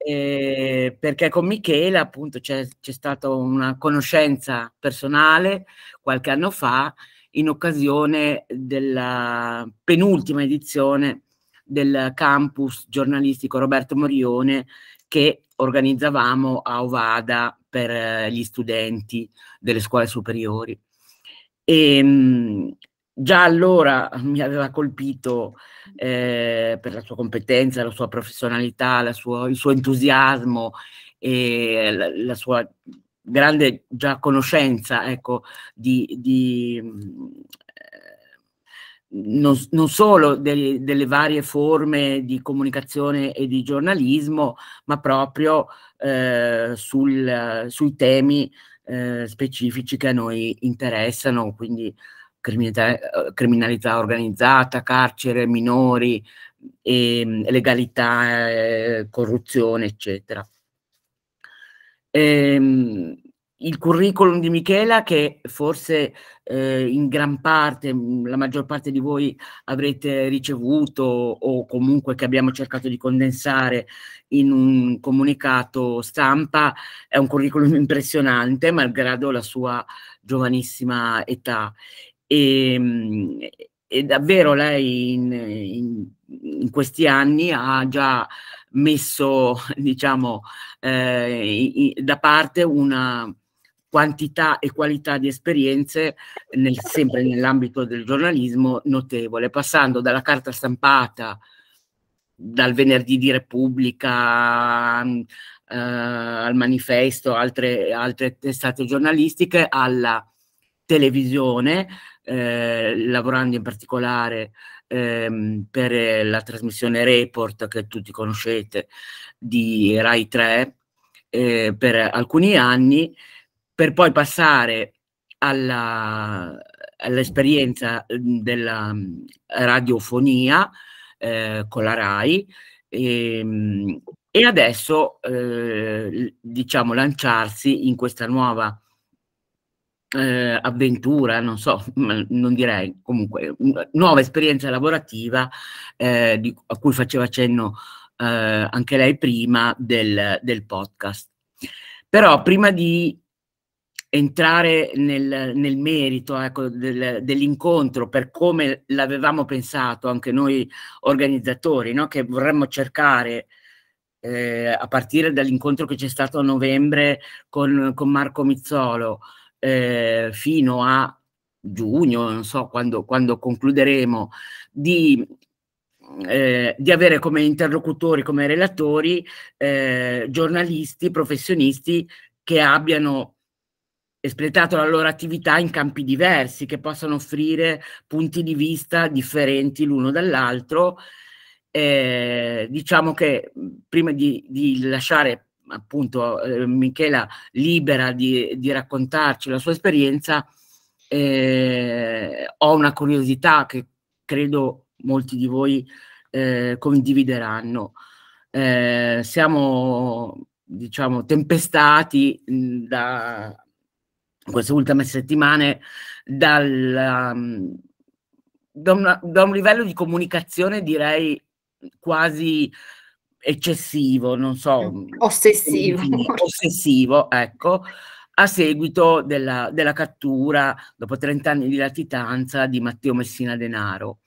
Eh, perché con Michela appunto c'è, c'è stata una conoscenza personale qualche anno fa in occasione della penultima edizione del campus giornalistico Roberto Morione che organizzavamo a Ovada per eh, gli studenti delle scuole superiori. E, ehm, già allora mi aveva colpito eh, per la sua competenza, la sua professionalità, sua, il suo entusiasmo e la, la sua grande già conoscenza ecco, di, di mm, eh, non, non, solo delle, delle varie forme di comunicazione e di giornalismo, ma proprio eh, sul, sui temi eh, specifici che a noi interessano, quindi criminalità, eh, criminalità organizzata, carcere, minori, e, ehm, legalità, eh, corruzione, eccetera. Ehm, il curriculum di Michela, che forse eh, in gran parte, mm, la maggior parte di voi avrete ricevuto o comunque che abbiamo cercato di condensare in un comunicato stampa, è un curriculum impressionante, malgrado la sua giovanissima età. E, ehm, e davvero lei in, in, in, questi anni ha già messo, diciamo, eh, i, da parte una quantità e qualità di esperienze nel, sempre nell'ambito del giornalismo notevole, passando dalla carta stampata dal venerdì di Repubblica mm, eh, al manifesto, altre, altre testate giornalistiche, alla televisione, eh, lavorando in particolare ehm, per eh, la trasmissione Report che tutti conoscete di Rai 3 eh, per alcuni anni, per poi passare alla, all'esperienza mm, della mm, radiofonia eh, con la RAI e, ehm, e adesso eh, diciamo lanciarsi in questa nuova eh, avventura, non so, non direi comunque, nuova esperienza lavorativa eh, di, a cui faceva cenno eh, anche lei prima del, del, podcast. Però prima di entrare nel, nel merito ecco, del, dell'incontro per come l'avevamo pensato anche noi organizzatori, no? che vorremmo cercare eh, a partire dall'incontro che c'è stato a novembre con, con Marco Mizzolo, eh, fino a giugno, non so quando, quando concluderemo, di, eh, di, avere come interlocutori, come relatori, eh, giornalisti, professionisti che abbiano espletato la loro attività in campi diversi, che possano offrire punti di vista differenti l'uno dall'altro. Eh, diciamo che prima di, di lasciare appunto eh, Michela libera di, di, raccontarci la sua esperienza, eh, ho una curiosità che credo molti di voi eh, condivideranno. Eh, siamo, diciamo, tempestati mm, da queste ultime settimane dal, mm, da, una, da un livello di comunicazione, direi, quasi eccessivo, non so, mm, mm, ossessivo, ossessivo ecco, a seguito della, della, cattura dopo 30 anni di latitanza di Matteo Messina Denaro.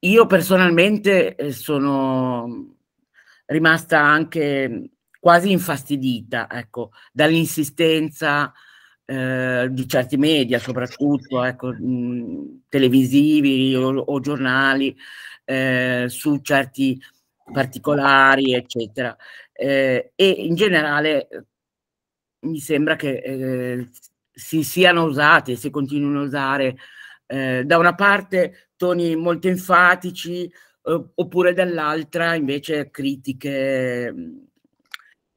Io personalmente eh, sono rimasta anche mm, quasi infastidita ecco, dall'insistenza eh, di certi media, soprattutto ecco, mh, televisivi o, o giornali, eh, su certi particolari, eccetera. Eh, e in generale mi sembra che eh, si siano usate, si continuino a usare eh, da una parte toni molto enfatici eh, oppure dall'altra invece critiche mm,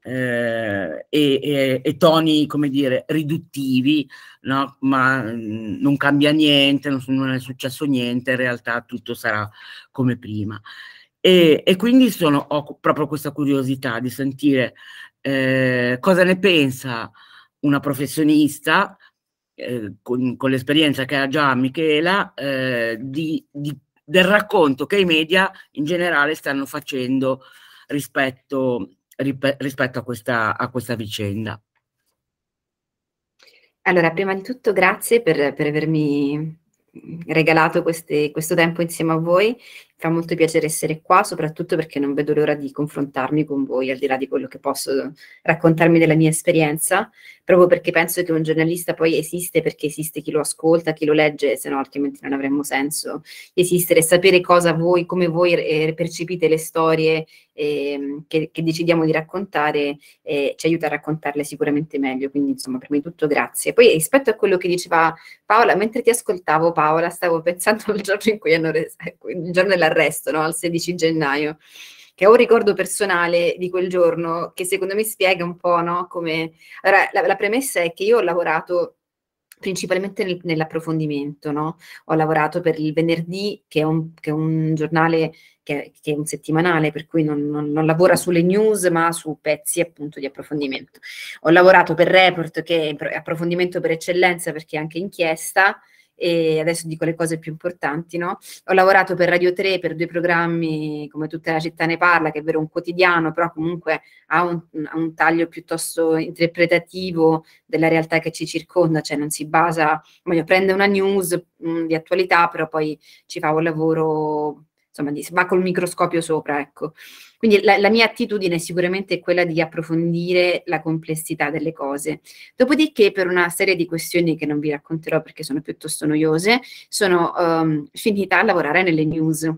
eh, e, e, e, toni, come dire, riduttivi, no? ma mh, mm, non cambia niente, non, non è successo niente, in realtà tutto sarà come prima. E, e quindi sono, ho proprio questa curiosità di sentire eh, cosa ne pensa una professionista eh, con, con, l'esperienza che ha già Michela eh, di, di, del racconto che i media in generale stanno facendo rispetto, rip- rispetto a, questa, a questa vicenda. Allora, prima di tutto grazie per, per avermi regalato queste, questo tempo insieme a voi fa molto piacere essere qua, soprattutto perché non vedo l'ora di confrontarmi con voi, al di là di quello che posso raccontarmi della mia esperienza, proprio perché penso che un giornalista poi esiste perché esiste chi lo ascolta, chi lo legge, se no altrimenti non avremmo senso esistere, sapere cosa voi, come voi eh, percepite le storie eh, che, che, decidiamo di raccontare eh, ci aiuta a raccontarle sicuramente meglio. Quindi, insomma, prima di tutto grazie. Poi rispetto a quello che diceva Paola, mentre ti ascoltavo Paola, stavo pensando al giorno in cui hanno reso, eh, il giorno della dell'arresto, no? al 16 gennaio, che ho un ricordo personale di quel giorno che secondo me spiega un po' no? come... Allora, la, la premessa è che io ho lavorato principalmente nel, nell'approfondimento. No? Ho lavorato per il Venerdì, che è un, che è un giornale che è, che è, un settimanale, per cui non, non, non, lavora sulle news, ma su pezzi appunto di approfondimento. Ho lavorato per Report, che è approfondimento per eccellenza, perché è anche inchiesta e adesso dico le cose più importanti, no? Ho lavorato per Radio 3 per due programmi come tutta la città ne parla, che è vero un quotidiano, però comunque ha un, ha un taglio piuttosto interpretativo della realtà che ci circonda, cioè non si basa, voglio prende una news mh, di attualità, però poi ci fa un lavoro insomma, di, va col microscopio sopra, ecco. Quindi la, la, mia attitudine sicuramente è quella di approfondire la complessità delle cose. Dopodiché, per una serie di questioni che non vi racconterò perché sono piuttosto noiose, sono um, finita a lavorare nelle news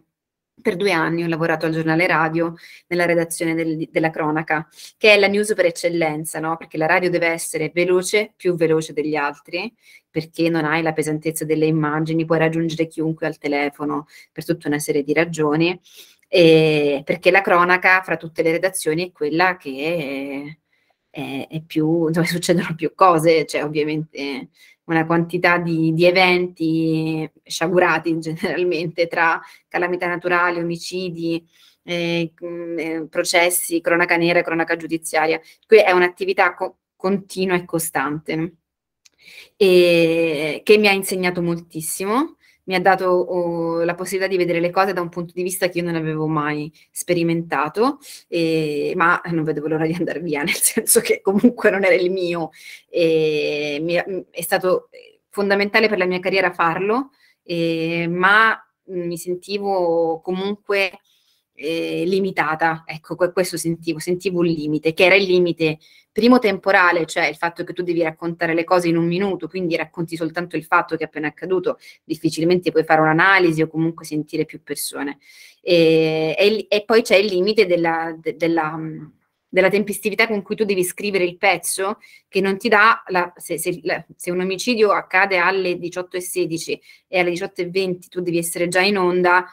per due anni ho lavorato al giornale radio nella redazione del, della cronaca, che è la news per eccellenza, no? perché la radio deve essere veloce, più veloce degli altri, perché non hai la pesantezza delle immagini, puoi raggiungere chiunque al telefono per tutta una serie di ragioni, perché la cronaca fra tutte le redazioni è quella che... È, è, più, dove succedono più cose, cioè ovviamente una quantità di, di eventi sciagurati generalmente tra calamità naturali, omicidi, eh, mm, eh, processi, cronaca nera e cronaca giudiziaria. Qui è un'attività co- continua e costante e, che mi ha insegnato moltissimo mi ha dato oh, la possibilità di vedere le cose da un punto di vista che io non avevo mai sperimentato, eh, ma non vedevo l'ora di andare via, nel senso che comunque non era il mio. Eh, mi, mm, è stato eh, fondamentale per la mia carriera farlo, eh, ma mm, mi sentivo comunque eh, limitata, ecco questo sentivo, sentivo un limite, che era il limite Primo temporale, cioè il fatto che tu devi raccontare le cose in un minuto, quindi racconti soltanto il fatto che è appena accaduto, difficilmente puoi fare un'analisi o comunque sentire più persone. E, e, e poi c'è il limite della, de, della della tempestività con cui tu devi scrivere il pezzo, che non ti dà, la, se, se, se, un omicidio accade alle 18.16 e alle 18.20 tu devi essere già in onda,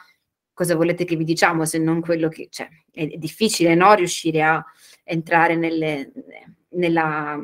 cosa volete che vi diciamo se non quello che c'è? Cioè, è, difficile no? riuscire a, entrare nelle, nella,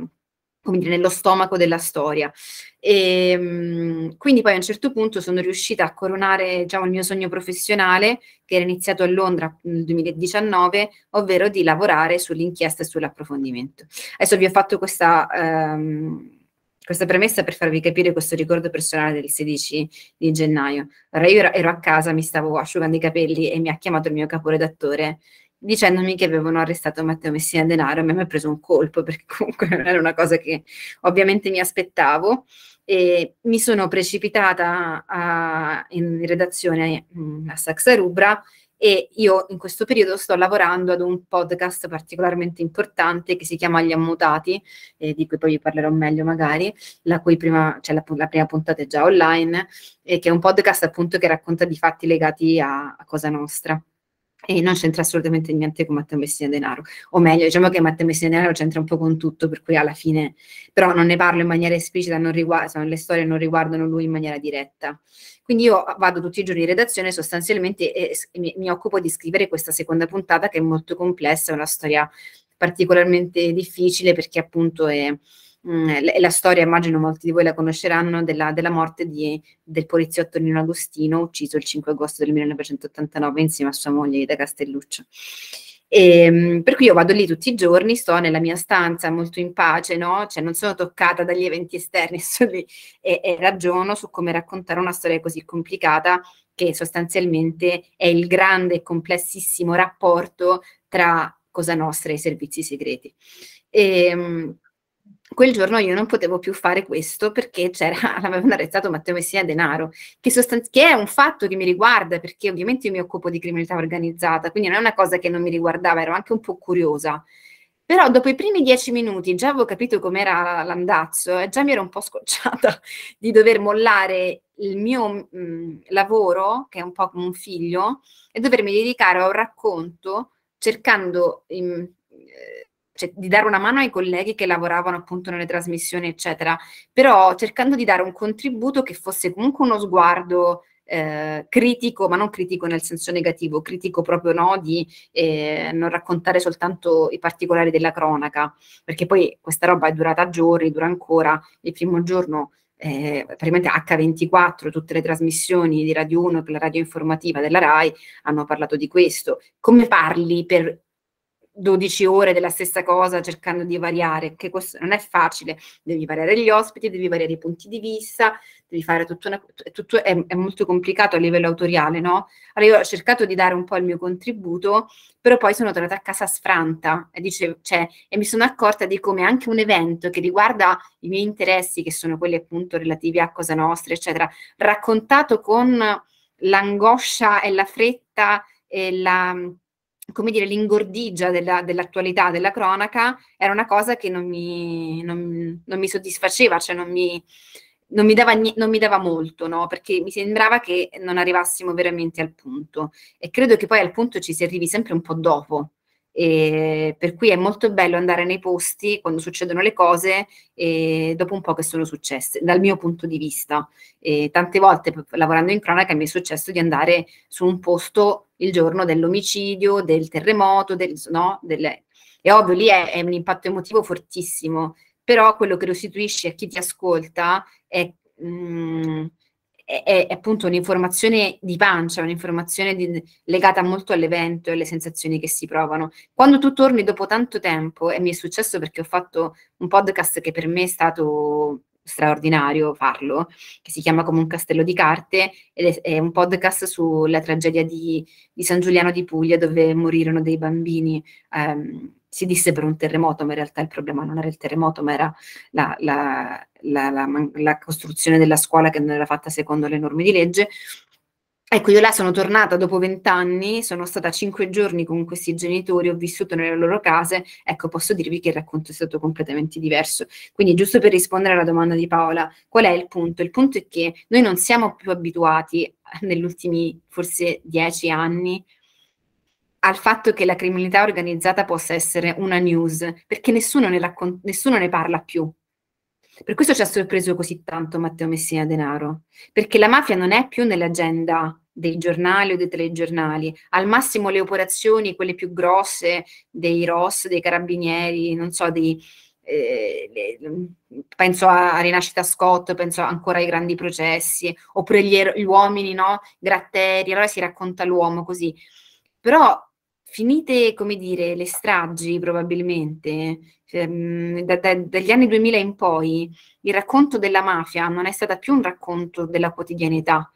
dire, nello stomaco della storia. E, ehm, quindi poi a un certo punto sono riuscita a coronare già un mio sogno professionale che era iniziato a Londra nel 2019, ovvero di lavorare sull'inchiesta e sull'approfondimento. Adesso vi ho fatto questa... Um, questa premessa per farvi capire questo ricordo personale del 16 di gennaio. Allora io ero a casa, mi stavo asciugando i capelli e mi ha chiamato il mio caporedattore dicendomi che avevano arrestato Matteo Messina Denaro, a me mi ha preso un colpo perché comunque non era una cosa che ovviamente mi aspettavo e mi sono precipitata a, in redazione mm, a Saxarubra e io in questo periodo sto lavorando ad un podcast particolarmente importante che si chiama Gli Ammutati, eh, di cui poi vi parlerò meglio magari, la cui prima, cioè la, la prima puntata è già online, eh, che è un podcast appunto che racconta di fatti legati a, a Cosa Nostra e non c'entra assolutamente niente con Matteo Messina Denaro, o meglio, diciamo che Matteo Messina Denaro c'entra un po' con tutto, per cui alla fine, però non ne parlo in maniera esplicita, riguarda, cioè, le storie non riguardano lui in maniera diretta. Quindi io vado tutti i giorni in redazione sostanzialmente e mi, mi occupo di scrivere questa seconda puntata che è molto complessa, è una storia particolarmente difficile perché appunto è mh, mm, la storia, immagino molti di voi la conosceranno, della, della morte di, del poliziotto Nino Agostino, ucciso il 5 agosto del 1989 insieme a sua moglie Ida Castelluccio. E, ehm, per cui io vado lì tutti i giorni, sto nella mia stanza molto in pace, no? cioè, non sono toccata dagli eventi esterni, lì e, e ragiono su come raccontare una storia così complicata che sostanzialmente è il grande e complessissimo rapporto tra Cosa Nostra e i servizi segreti. E, ehm, quel giorno io non potevo più fare questo perché c'era, l'avevano arrestato Matteo Messina Denaro, che, sostan- che, è un fatto che mi riguarda perché ovviamente io mi occupo di criminalità organizzata, quindi non è una cosa che non mi riguardava, ero anche un po' curiosa. Però dopo i primi dieci minuti già avevo capito com'era l'andazzo e eh, già mi ero un po' scocciata di dover mollare il mio mh, mm, lavoro, che è un po' come un figlio, e dovermi dedicare a un racconto cercando... Mh, cioè, di dare una mano ai colleghi che lavoravano appunto nelle trasmissioni, eccetera, però cercando di dare un contributo che fosse comunque uno sguardo eh, critico, ma non critico nel senso negativo, critico proprio no, di eh, non raccontare soltanto i particolari della cronaca, perché poi questa roba è durata giorni, dura ancora. Il primo giorno, eh, praticamente H24, tutte le trasmissioni di Radio 1 e la radio informativa della RAI hanno parlato di questo. Come parli per 12 ore della stessa cosa cercando di variare, che questo non è facile, devi variare gli ospiti, devi variare i punti di vista, devi fare tutto, una, tutto è, è, molto complicato a livello autoriale, no? Allora io ho cercato di dare un po' il mio contributo, però poi sono tornata a casa sfranta e, dice, cioè, e mi sono accorta di come anche un evento che riguarda i miei interessi, che sono quelli appunto relativi a Cosa Nostra, eccetera, raccontato con l'angoscia e la fretta e la come dire, l'ingordigia della, dell'attualità, della cronaca, era una cosa che non mi, non, non mi soddisfaceva, cioè non mi, non mi dava, non mi dava molto, no? perché mi sembrava che non arrivassimo veramente al punto. E credo che poi al punto ci si arrivi sempre un po' dopo. E per cui è molto bello andare nei posti quando succedono le cose e dopo un po' che sono successe, dal mio punto di vista. E tante volte lavorando in cronaca mi è successo di andare su un posto il giorno dell'omicidio, del terremoto, del, no? Delle... è ovvio, lì è, è un impatto emotivo fortissimo, però quello che restituisci a chi ti ascolta è, mh, mm, è, è appunto un'informazione di pancia, un'informazione di, legata molto all'evento e alle sensazioni che si provano. Quando tu torni dopo tanto tempo, e mi è successo perché ho fatto un podcast che per me è stato straordinario farlo, che si chiama come un castello di carte ed è, è un podcast sulla tragedia di, di, San Giuliano di Puglia dove morirono dei bambini. Ehm, si disse per un terremoto, ma in realtà il problema non era il terremoto, ma era la, la, la, la costruzione della scuola che non era fatta secondo le norme di legge. Ecco, io là sono tornata dopo vent'anni, sono stata cinque giorni con questi genitori, ho vissuto nelle loro case, ecco, posso dirvi che il racconto è stato completamente diverso. Quindi, giusto per rispondere alla domanda di Paola, qual è il punto? Il punto è che noi non siamo più abituati eh, negli ultimi forse dieci anni al fatto che la criminalità organizzata possa essere una news, perché nessuno ne, raccon- nessuno ne parla più. Per questo ci ha sorpreso così tanto Matteo Messina Denaro, perché la mafia non è più nell'agenda dei giornali o dei telegiornali, al massimo le operazioni, quelle più grosse, dei ROS, dei carabinieri, non so, dei, eh, le, penso a, Rinascita Scott, penso ancora ai grandi processi, oppure gli, gli uomini, no? Gratteri, allora si racconta l'uomo così. Però finite, come dire, le stragi probabilmente, Ehm, da, da, dagli anni 2000 in poi, il racconto della mafia non è stata più un racconto della quotidianità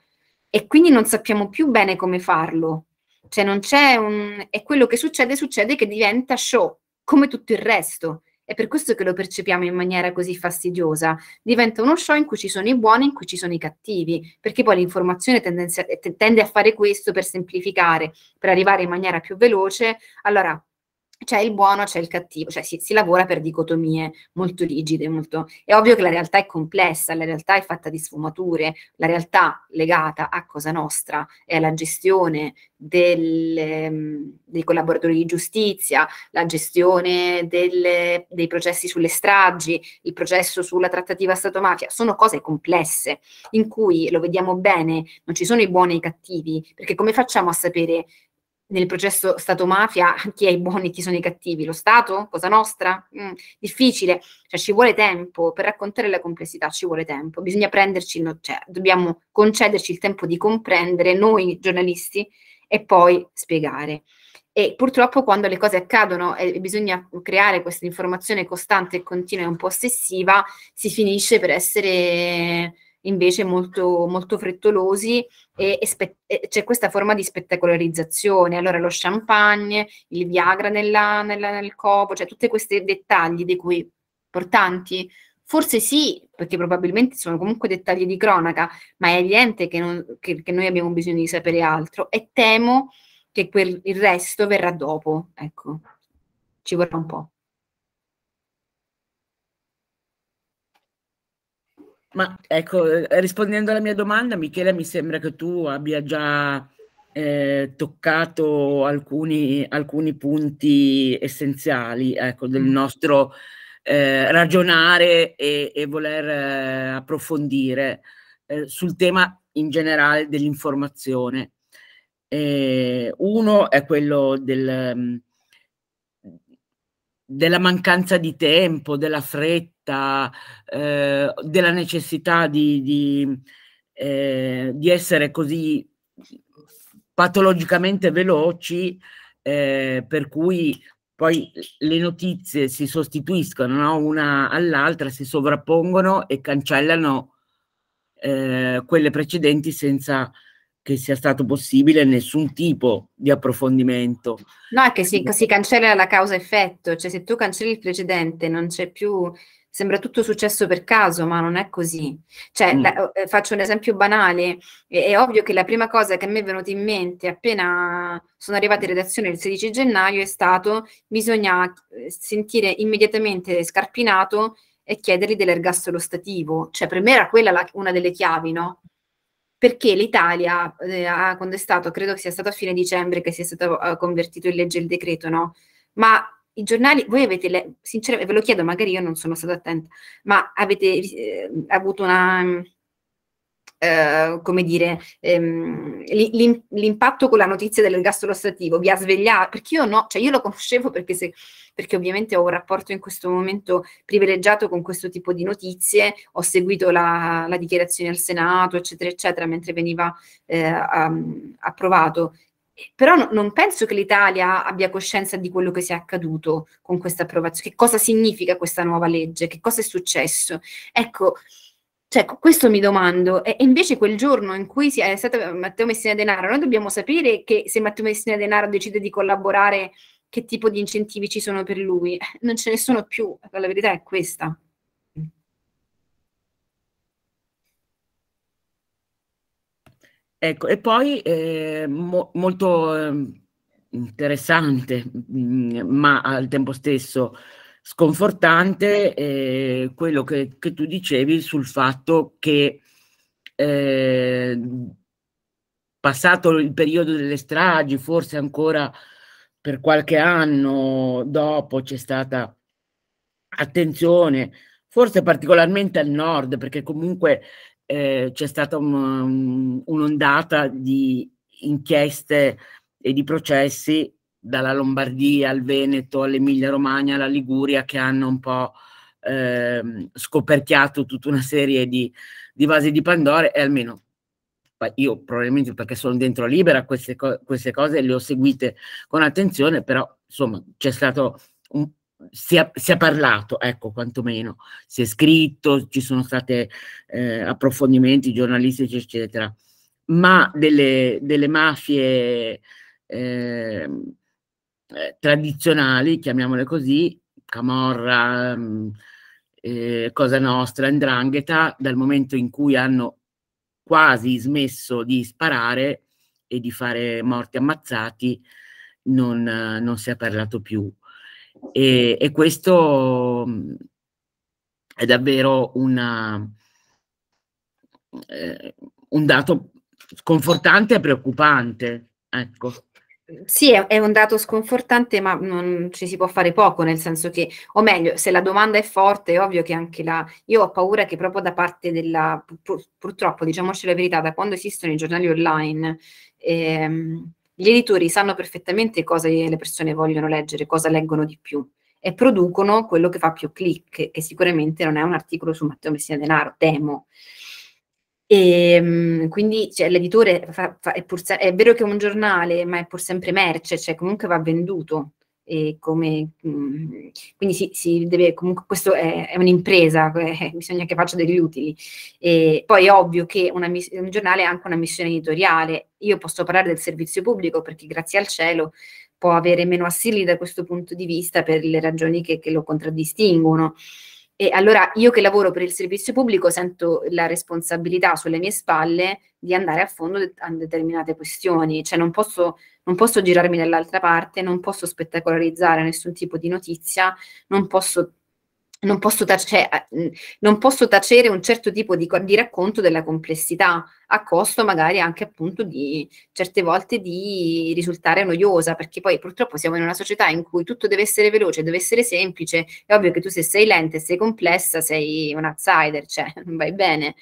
e quindi non sappiamo più bene come farlo. Cioè non c'è un... e quello che succede succede che diventa show, come tutto il resto. È per questo che lo percepiamo in maniera così fastidiosa. Diventa uno show in cui ci sono i buoni e in cui ci sono i cattivi, perché poi l'informazione tende a fare questo per semplificare, per arrivare in maniera più veloce. Allora, c'è il buono, c'è il cattivo, cioè si, si, lavora per dicotomie molto rigide, molto... è ovvio che la realtà è complessa, la realtà è fatta di sfumature, la realtà legata a Cosa Nostra e alla gestione del, ehm, dei collaboratori di giustizia, la gestione del, dei processi sulle stragi, il processo sulla trattativa Stato-mafia, sono cose complesse in cui, lo vediamo bene, non ci sono i buoni e i cattivi, perché come facciamo a sapere nel processo Stato-mafia chi è i buoni e chi sono i cattivi? Lo Stato? Cosa nostra? Mm, difficile, cioè ci vuole tempo, per raccontare la complessità ci vuole tempo, bisogna prenderci, no, cioè, dobbiamo concederci il tempo di comprendere noi giornalisti e poi spiegare. E purtroppo quando le cose accadono e bisogna creare questa informazione costante e continua e un po' ossessiva, si finisce per essere invece molto, molto frettolosi e, e, spe- e, c'è questa forma di spettacolarizzazione. Allora lo champagne, il Viagra nella, nella, nel copo, cioè tutti questi dettagli di cui importanti. Forse sì, perché probabilmente sono comunque dettagli di cronaca, ma è evidente che, non, che, che noi abbiamo bisogno di sapere altro e temo che quel, il resto verrà dopo. Ecco, ci vorrà un po'. Ma ecco, rispondendo alla mia domanda, Michele, mi sembra che tu abbia già eh, toccato alcuni, alcuni, punti essenziali ecco, del mm. nostro eh, ragionare e, e voler eh, approfondire eh, sul tema in generale dell'informazione. Eh, uno è quello del, mm, della mancanza di tempo, della fretta fretta, eh, della necessità di, di, eh, di, essere così patologicamente veloci, eh, per cui poi le notizie si sostituiscono no? una all'altra, si sovrappongono e cancellano eh, quelle precedenti senza che sia stato possibile nessun tipo di approfondimento. No, è che si, si cancella la causa-effetto, cioè se tu cancelli il precedente non c'è più sembra tutto successo per caso, ma non è così. Cioè, mm. la, eh, faccio un esempio banale, è, è, ovvio che la prima cosa che a me è venuta in mente appena sono arrivata in redazione il 16 gennaio è stato bisogna eh, sentire immediatamente scarpinato e chiedergli dell'ergastolo stativo. Cioè, per me era quella la, una delle chiavi, no? perché l'Italia eh, ha contestato, credo sia stato a fine dicembre che si è stato eh, convertito in legge il decreto, no? Ma i giornali, voi avete, le, sinceramente ve lo chiedo, magari io non sono stata attenta, ma avete eh, avuto una, eh, come dire, ehm, l'impatto con la notizia dell'ergastolo ostativo vi ha svegliato? Perché io no, cioè io lo conoscevo perché, se, perché ovviamente ho un rapporto in questo momento privilegiato con questo tipo di notizie, ho seguito la, la dichiarazione al Senato, eccetera, eccetera, mentre veniva eh, approvato però no, non penso che l'Italia abbia coscienza di quello che sia accaduto con questa approvazione, che cosa significa questa nuova legge, che cosa è successo. Ecco, cioè, questo mi domando. E, invece quel giorno in cui è stato eh, Matteo Messina Denaro, noi dobbiamo sapere che se Matteo Messina Denaro decide di collaborare, che tipo di incentivi ci sono per lui. Eh, non ce ne sono più, la verità è questa. Ecco, e poi eh, mo- molto eh, interessante, mh, mm, ma al tempo stesso sconfortante, eh, quello che, che, tu dicevi sul fatto che eh, passato il periodo delle stragi, forse ancora per qualche anno dopo c'è stata attenzione, forse particolarmente al nord, perché comunque eh, c'è stata un, um, un'ondata di inchieste e di processi dalla Lombardia al Veneto all'Emilia Romagna alla Liguria che hanno un po' eh, scoperchiato tutta una serie di, di vasi di Pandore e almeno io probabilmente perché sono dentro libera queste, co- queste cose le ho seguite con attenzione però insomma c'è stato un, si è, si è, parlato, ecco, quantomeno, si è scritto, ci sono stati eh, approfondimenti giornalistici, eccetera, ma delle, delle mafie ehm, eh, tradizionali, chiamiamole così, Camorra, mm, eh, Cosa Nostra, Ndrangheta, dal momento in cui hanno quasi smesso di sparare e di fare morti ammazzati, non, non si è parlato più. E, e questo è davvero una, eh, un dato sconfortante e preoccupante. Ecco. Sì, è un dato sconfortante, ma non ci si può fare poco, nel senso che, o meglio, se la domanda è forte, è ovvio che anche la... Io ho paura che proprio da parte della... Pur, purtroppo, diciamoci la verità, da quando esistono i giornali online, ehm, gli editori sanno perfettamente cosa le persone vogliono leggere, cosa leggono di più e producono quello che fa più click, che sicuramente non è un articolo su Matteo Messina Denaro, temo. E, ehm, quindi cioè, l'editore fa, fa, è, pur, è, vero che è un giornale, ma è pur sempre merce, cioè comunque va venduto e come mm, quindi si, si, deve comunque questo è, è un'impresa eh, bisogna che faccia degli utili e poi è ovvio che una, un giornale ha anche una missione editoriale io posso parlare del servizio pubblico perché grazie al cielo può avere meno assili da questo punto di vista per le ragioni che, che lo contraddistinguono e allora io che lavoro per il servizio pubblico sento la responsabilità sulle mie spalle di andare a fondo a determinate questioni, cioè non posso, non posso girarmi dall'altra parte, non posso spettacolarizzare nessun tipo di notizia, non posso non posso, tacere, cioè, non posso, tacere, un certo tipo di, di, racconto della complessità, a costo magari anche appunto di certe volte di risultare noiosa, perché poi purtroppo siamo in una società in cui tutto deve essere veloce, deve essere semplice, è ovvio che tu se sei lenta e sei complessa sei un outsider, cioè non vai bene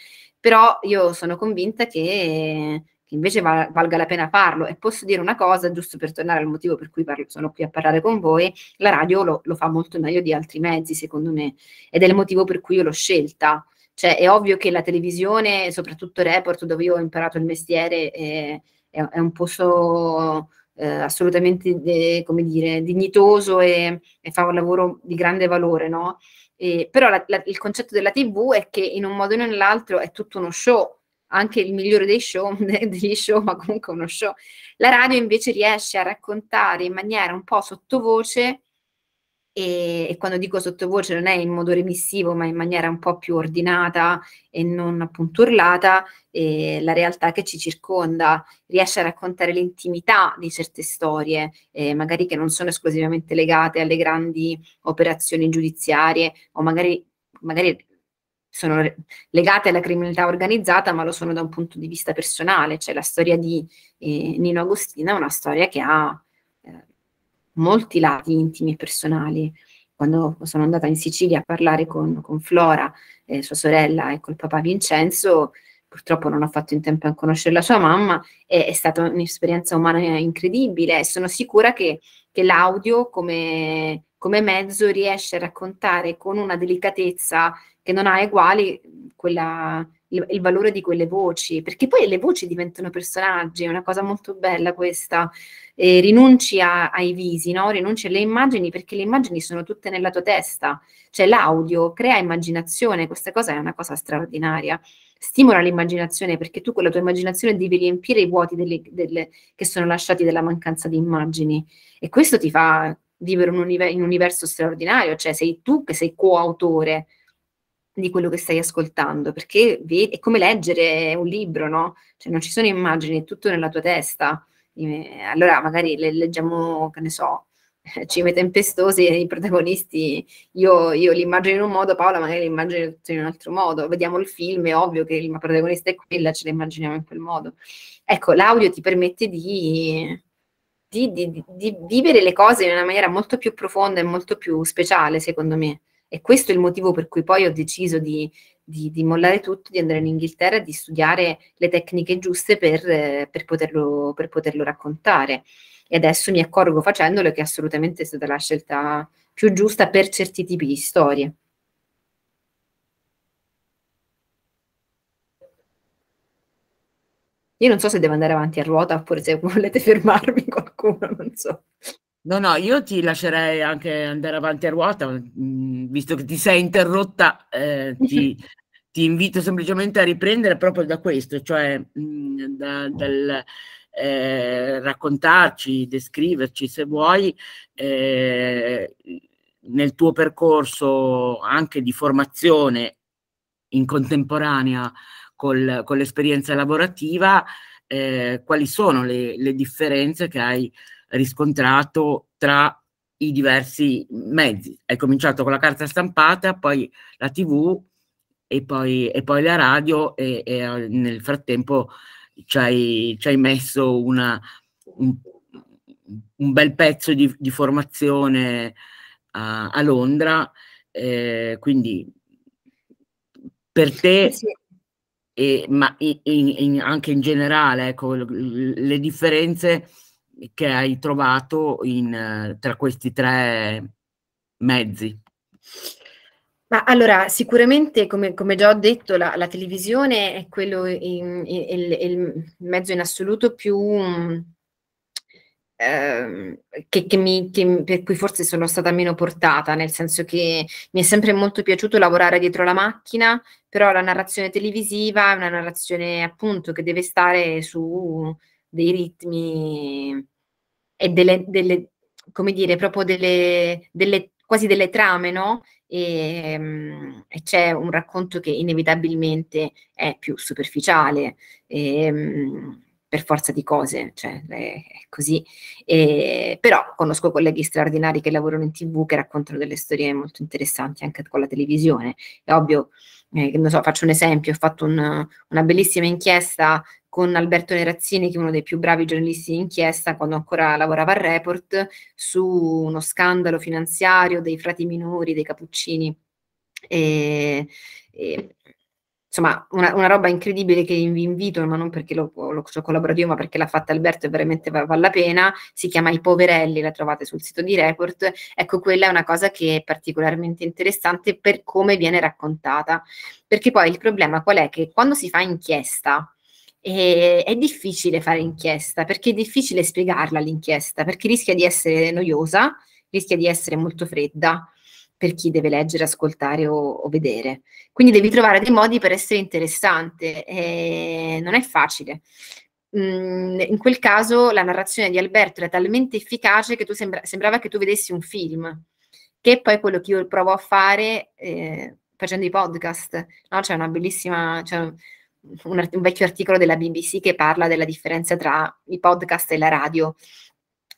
però io sono convinta che, che invece va, valga la pena farlo e posso dire una cosa, giusto per tornare al motivo per cui parlo, sono qui a parlare con voi, la radio lo, lo fa molto meglio di altri mezzi secondo me ed è il motivo per cui io l'ho scelta. Cioè, è ovvio che la televisione, soprattutto Report, dove io ho imparato il mestiere, è, è, è un posto eh, assolutamente, eh, come dire, dignitoso e, e, fa un lavoro di grande valore, no? Eh, però la, la, il concetto della TV è che in un modo o nell'altro è tutto uno show, anche il migliore dei show, degli show, ma comunque uno show. La radio invece riesce a raccontare in maniera un po' sottovoce e, e, quando dico sottovoce non è in modo remissivo ma in maniera un po' più ordinata e non appunto urlata eh, la realtà che ci circonda riesce a raccontare l'intimità di certe storie eh, magari che non sono esclusivamente legate alle grandi operazioni giudiziarie o magari, magari sono legate alla criminalità organizzata, ma lo sono da un punto di vista personale. Cioè la storia di eh, Nino Agostino è una storia che ha eh, molti lati intimi e personali. Quando sono andata in Sicilia a parlare con, con Flora, eh, sua sorella, e col papà Vincenzo, purtroppo non ho fatto in tempo a conoscere la sua mamma, è, è stata un'esperienza umana incredibile e sono sicura che, che l'audio, come come mezzo riesce a raccontare con una delicatezza che non ha uguali quella, il, il, valore di quelle voci, perché poi le voci diventano personaggi, è una cosa molto bella questa, eh, rinunci a, ai visi, no? rinunci alle immagini perché le immagini sono tutte nella tua testa, cioè l'audio crea immaginazione, questa cosa è una cosa straordinaria, stimola l'immaginazione perché tu con la tua immaginazione devi riempire i vuoti delle, delle, che sono lasciati dalla mancanza di immagini e questo ti fa vivere un univer- in un universo straordinario, cioè sei tu che sei coautore di quello che stai ascoltando, perché è come leggere un libro, no? Cioè non ci sono immagini, è tutto nella tua testa. Allora magari le leggiamo, che ne so, Cime Tempestose, i protagonisti, io, io li immagino in un modo, Paola magari li immagina in un altro modo, vediamo il film, è ovvio che la protagonista è quella, ce la immaginiamo in quel modo. Ecco, l'audio ti permette di di, di, di vivere le cose in una maniera molto più profonda e molto più speciale, secondo me. E questo è il motivo per cui poi ho deciso di, di, di, mollare tutto, di andare in Inghilterra, e di studiare le tecniche giuste per, per, poterlo, per, poterlo, raccontare. E adesso mi accorgo facendolo che è assolutamente stata la scelta più giusta per certi tipi di storie. Io non so se devo andare avanti a ruota oppure se volete fermarmi qualcuno, non so. No, no, io ti lascerei anche andare avanti a ruota, mm, visto che ti sei interrotta, eh, ti, ti, invito semplicemente a riprendere proprio da questo, cioè mh, mm, da, dal eh, raccontarci, descriverci se vuoi eh, nel tuo percorso anche di formazione in contemporanea col, con l'esperienza lavorativa, eh, quali sono le, le differenze che hai riscontrato tra i diversi mezzi. Hai cominciato con la carta stampata, poi la TV e poi, e poi la radio e, e, eh, nel frattempo ci hai, ci hai messo una, un, un, bel pezzo di, di formazione a, a Londra, eh, quindi per te... Sì e, ma in, in, anche in generale, ecco, le differenze che hai trovato in, eh, tra questi tre mezzi. Ma allora, sicuramente, come, come già ho detto, la, la televisione è quello in, il, il, mezzo in assoluto più mm, Ehm, che, che mi, che, per cui forse sono stata meno portata, nel senso che mi è sempre molto piaciuto lavorare dietro la macchina, però la narrazione televisiva è una narrazione appunto che deve stare su dei ritmi e delle, delle come dire, proprio delle, delle quasi delle trame, no? E, mm, e, c'è un racconto che inevitabilmente è più superficiale. E, mm, per forza di cose, cioè è così. E, però conosco colleghi straordinari che lavorano in tv, che raccontano delle storie molto interessanti anche con la televisione. È ovvio, eh, non so, faccio un esempio, ho fatto un, una bellissima inchiesta con Alberto Nerazzini, che è uno dei più bravi giornalisti di inchiesta, quando ancora lavorava a Report, su uno scandalo finanziario dei frati minori, dei cappuccini. E, e, insomma, una, una, roba incredibile che vi invito, ma non perché lo, lo, lo collaboro io, ma perché l'ha fatta Alberto e veramente vale va la pena. Si chiama I Poverelli, la trovate sul sito di Report. Ecco, quella è una cosa che è particolarmente interessante per come viene raccontata. Perché poi il problema qual è? Che quando si fa inchiesta, e eh, è difficile fare inchiesta perché è difficile spiegarla l'inchiesta perché rischia di essere noiosa, rischia di essere molto fredda, per chi deve leggere, ascoltare o, o vedere. Quindi devi trovare dei modi per essere interessante, e eh, non è facile. Mm, in quel caso la narrazione di Alberto era talmente efficace che sembra, sembrava che tu vedessi un film, che è poi quello che io provo a fare eh, facendo i podcast. No? C'è una bellissima... c'è un, un, vecchio articolo della BBC che parla della differenza tra i podcast e la radio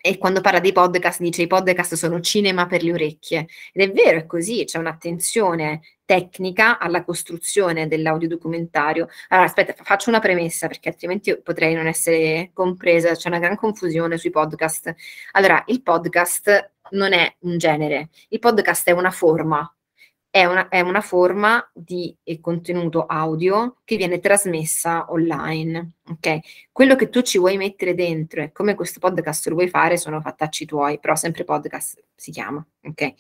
e quando parla dei podcast dice i podcast sono cinema per le orecchie. Ed è vero, è così, c'è un'attenzione tecnica alla costruzione dell'audio documentario. Allora, aspetta, faccio una premessa perché altrimenti potrei non essere compresa, c'è una gran confusione sui podcast. Allora, il podcast non è un genere, il podcast è una forma, è una, è una forma di contenuto audio che viene trasmessa online. Okay? Quello che tu ci vuoi mettere dentro e come questo podcast lo vuoi fare sono fattacci tuoi, però sempre podcast si chiama. Okay?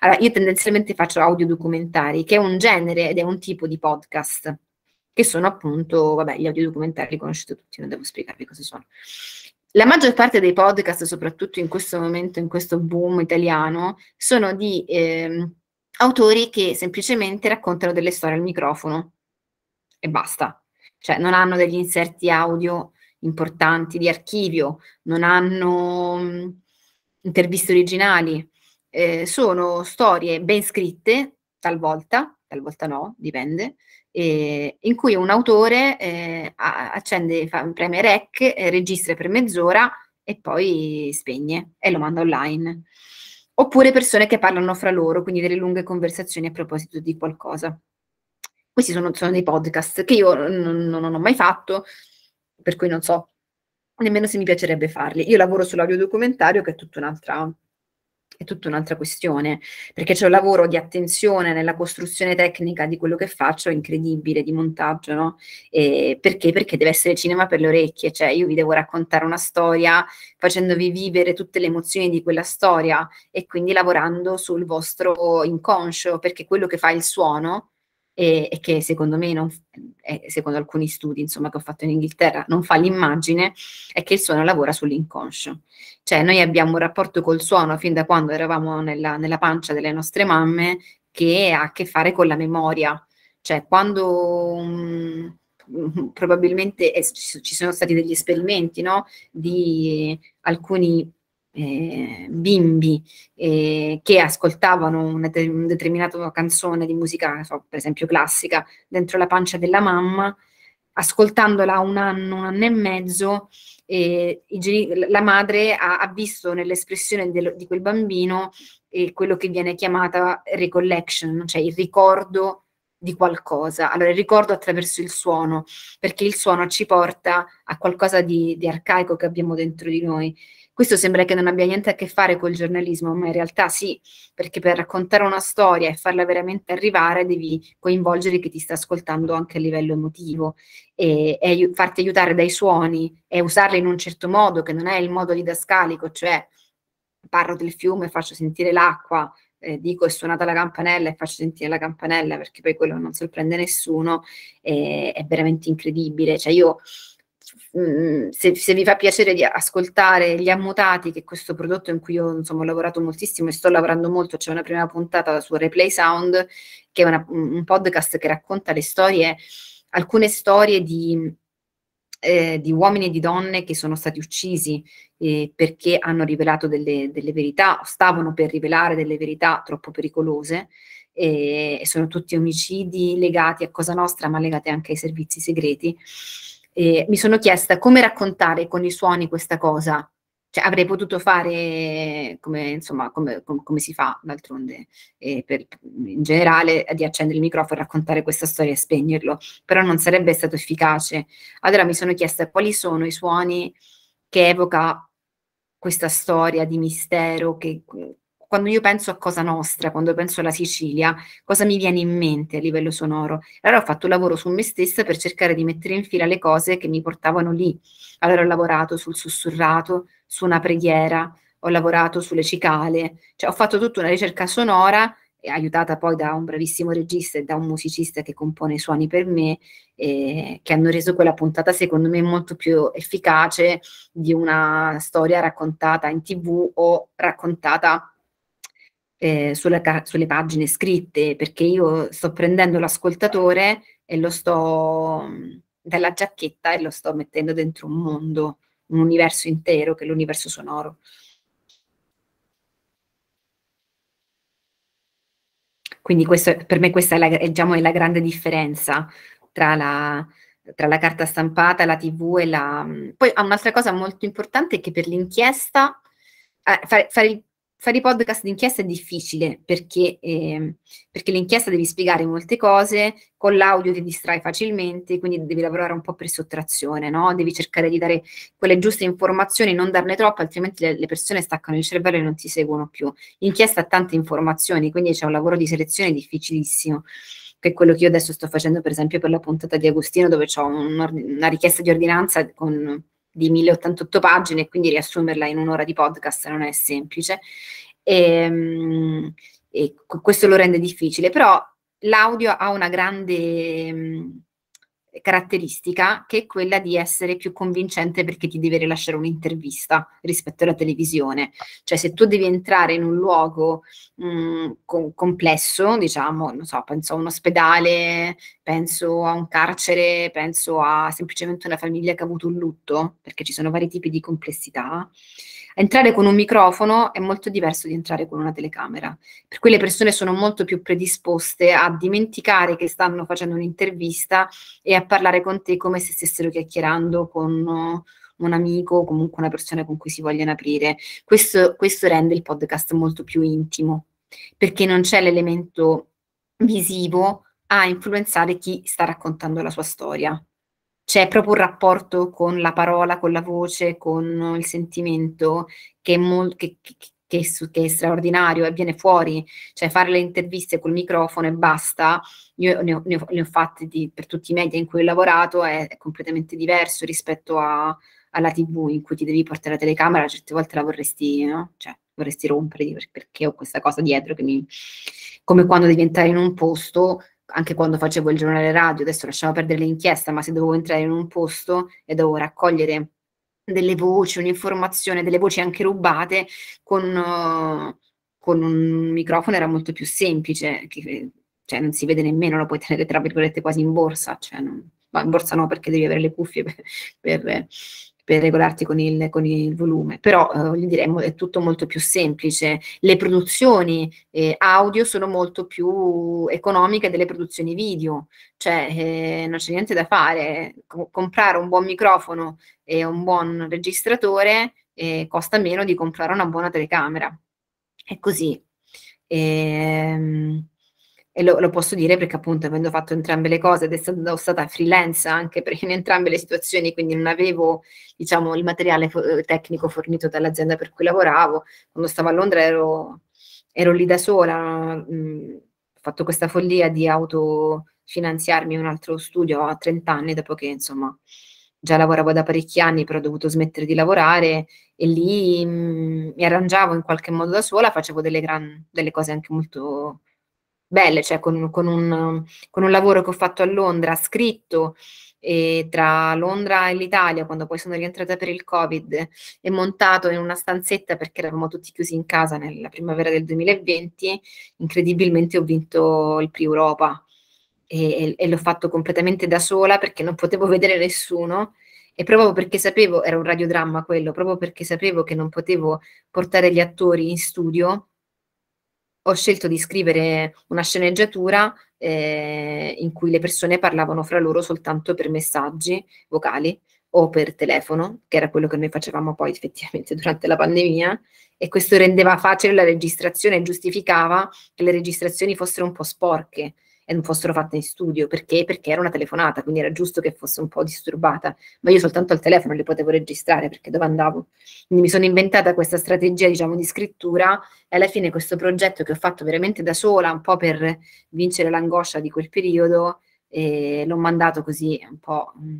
Allora, io tendenzialmente faccio audio documentari, che è un genere ed è un tipo di podcast, che sono appunto, vabbè, gli audio documentari li conoscete tutti, non devo spiegarvi cosa sono. La maggior parte dei podcast, soprattutto in questo momento, in questo boom italiano, sono di eh, autori che semplicemente raccontano delle storie al microfono e basta, cioè non hanno degli inserti audio importanti di archivio, non hanno mh, interviste originali, eh, sono storie ben scritte, talvolta, talvolta no, dipende, eh, in cui un autore eh, accende, fa, preme rec, eh, registra per mezz'ora e poi spegne e lo manda online oppure persone che parlano fra loro, quindi delle lunghe conversazioni a proposito di qualcosa. Questi sono, sono dei podcast che io non, non, ho mai fatto, per cui non so nemmeno se mi piacerebbe farli. Io lavoro sull'audio documentario, che è tutta un'altra è tutta un'altra questione, perché c'è un lavoro di attenzione nella costruzione tecnica di quello che faccio, incredibile, di montaggio, no? E perché? Perché deve essere cinema per le orecchie, cioè io vi devo raccontare una storia facendovi vivere tutte le emozioni di quella storia e quindi lavorando sul vostro inconscio, perché quello che fa il suono e, e che secondo me, non, eh, secondo alcuni studi insomma, che ho fatto in Inghilterra, non fa l'immagine, è che il suono lavora sull'inconscio. Cioè noi abbiamo un rapporto col suono fin da quando eravamo nella, nella pancia delle nostre mamme che ha a che fare con la memoria. Cioè quando... Um, probabilmente eh, ci sono stati degli esperimenti no? di alcuni eh, bimbi eh, che ascoltavano una, una, determinata canzone di musica, so, per esempio classica, dentro la pancia della mamma, ascoltandola un anno, un anno e mezzo, eh, geni- la madre ha, ha visto nell'espressione de- di quel bambino eh, quello che viene chiamata recollection, cioè il ricordo di qualcosa. Allora, il ricordo attraverso il suono, perché il suono ci porta a qualcosa di, di arcaico che abbiamo dentro di noi. Questo sembra che non abbia niente a che fare col giornalismo, ma in realtà sì, perché per raccontare una storia e farla veramente arrivare devi coinvolgere chi ti sta ascoltando anche a livello emotivo e, e farti aiutare dai suoni e usarli in un certo modo che non è il modo didascalico, cioè parlo del fiume, faccio sentire l'acqua, eh, dico è suonata la campanella e faccio sentire la campanella perché poi quello non sorprende nessuno, eh, è veramente incredibile. Cioè io Mm, se, se, vi fa piacere di ascoltare gli ammutati, che è questo prodotto in cui io insomma, ho lavorato moltissimo e sto lavorando molto, c'è una prima puntata su Replay Sound, che è una, un podcast che racconta le storie, alcune storie di, eh, di uomini e di donne che sono stati uccisi eh, perché hanno rivelato delle, delle verità o stavano per rivelare delle verità troppo pericolose e sono tutti omicidi legati a Cosa Nostra, ma legati anche ai servizi segreti eh, mi sono chiesta come raccontare con i suoni questa cosa. Cioè, avrei potuto fare come, insomma, come, com, come si fa d'altronde eh, per, in generale di accendere il microfono raccontare questa storia e spegnerlo, però non sarebbe stato efficace. Allora mi sono chiesta quali sono i suoni che evoca questa storia di mistero, che, quando io penso a Cosa Nostra, quando penso alla Sicilia, cosa mi viene in mente a livello sonoro? Allora ho fatto un lavoro su me stessa per cercare di mettere in fila le cose che mi portavano lì. Allora ho lavorato sul sussurrato, su una preghiera, ho lavorato sulle cicale, cioè ho fatto tutta una ricerca sonora eh, aiutata poi da un bravissimo regista e da un musicista che compone i suoni per me, eh, che hanno reso quella puntata secondo me molto più efficace di una storia raccontata in tv o raccontata eh, ta- sulle pagine scritte, perché io sto prendendo l'ascoltatore e lo sto mm, dalla giacchetta e lo sto mettendo dentro un mondo, un universo intero che è l'universo sonoro. Quindi questo, per me questa è la, è, diciamo, è la grande differenza tra la, tra la, carta stampata, la tv e la... Mm, poi un'altra cosa molto importante è che per l'inchiesta eh, fare, fare, fare i podcast d'inchiesta è difficile perché, eh, perché l'inchiesta devi spiegare molte cose, con l'audio ti distrai facilmente, quindi devi lavorare un po' per sottrazione, no? devi cercare di dare quelle giuste informazioni, non darne troppe, altrimenti le, le persone staccano il cervello e non ti seguono più. L'inchiesta ha tante informazioni, quindi c'è un lavoro di selezione difficilissimo che è quello che io adesso sto facendo per esempio per la puntata di Agostino dove ho un, una richiesta di ordinanza con di 1088 pagine, e quindi riassumerla in un'ora di podcast non è semplice. Ehm, e, e questo lo rende difficile, però l'audio ha una grande caratteristica che è quella di essere più convincente perché ti deve rilasciare un'intervista rispetto alla televisione. Cioè se tu devi entrare in un luogo mh, mm, com- complesso, diciamo, non so, penso a un ospedale, penso a un carcere, penso a semplicemente una famiglia che ha avuto un lutto, perché ci sono vari tipi di complessità entrare con un microfono è molto diverso di entrare con una telecamera, per cui le persone sono molto più predisposte a dimenticare che stanno facendo un'intervista e a parlare con te come se stessero chiacchierando con uh, un amico o comunque una persona con cui si vogliono aprire. Questo, questo rende il podcast molto più intimo, perché non c'è l'elemento visivo a influenzare chi sta raccontando la sua storia c'è proprio un rapporto con la parola, con la voce, con il sentimento che è, mol- che, che, che, che è straordinario e viene fuori. Cioè fare le interviste col microfono e basta, io ne ho, ne ho, ne ho fatte di, per tutti i media in cui ho lavorato, è, è completamente diverso rispetto a, alla tv in cui ti devi portare la telecamera, certe volte la vorresti, no? cioè, vorresti rompere perché ho questa cosa dietro che mi... come quando devi entrare in un posto anche quando facevo il giornale radio, adesso lasciavo perdere l'inchiesta, ma se dovevo entrare in un posto e dovevo raccogliere delle voci, un'informazione, delle voci anche rubate con, uh, con un microfono era molto più semplice, che, cioè non si vede nemmeno, lo puoi tenere tra virgolette quasi in borsa, cioè non, in borsa no perché devi avere le cuffie per, per per regolarti con il, con il volume, però eh, voglio dire è, tutto molto più semplice. Le produzioni eh, audio sono molto più economiche delle produzioni video, cioè eh, non c'è niente da fare, Com- comprare un buon microfono e un buon registratore eh, costa meno di comprare una buona telecamera. È così. Ehm e lo, lo, posso dire perché appunto avendo fatto entrambe le cose ed essendo stata freelance anche per, in entrambe le situazioni, quindi non avevo diciamo, il materiale fo- eh, tecnico fornito dall'azienda per cui lavoravo, quando stavo a Londra ero, ero lì da sola, mh, mm, ho fatto questa follia di autofinanziarmi un altro studio a 30 anni dopo che insomma già lavoravo da parecchi anni però ho dovuto smettere di lavorare e lì mh, mm, mi arrangiavo in qualche modo da sola, facevo delle, gran, delle cose anche molto belle, cioè con, con, un, con un lavoro che ho fatto a Londra, scritto e tra Londra e l'Italia, quando poi sono rientrata per il Covid, e montato in una stanzetta perché eravamo tutti chiusi in casa nella primavera del 2020, incredibilmente ho vinto il Pri Europa e, e l'ho fatto completamente da sola perché non potevo vedere nessuno. E proprio perché sapevo, era un radiodramma quello, proprio perché sapevo che non potevo portare gli attori in studio, ho scelto di scrivere una sceneggiatura eh, in cui le persone parlavano fra loro soltanto per messaggi vocali o per telefono, che era quello che noi facevamo poi effettivamente durante la pandemia, e questo rendeva facile la registrazione e giustificava che le registrazioni fossero un po' sporche, e non fossero fatte in studio. Perché? Perché era una telefonata, quindi era giusto che fosse un po' disturbata, ma io soltanto al telefono le potevo registrare perché dove andavo. Quindi mi sono inventata questa strategia, diciamo, di scrittura e alla fine questo progetto che ho fatto veramente da sola, un po' per vincere l'angoscia di quel periodo, e l'ho mandato così un po' mm,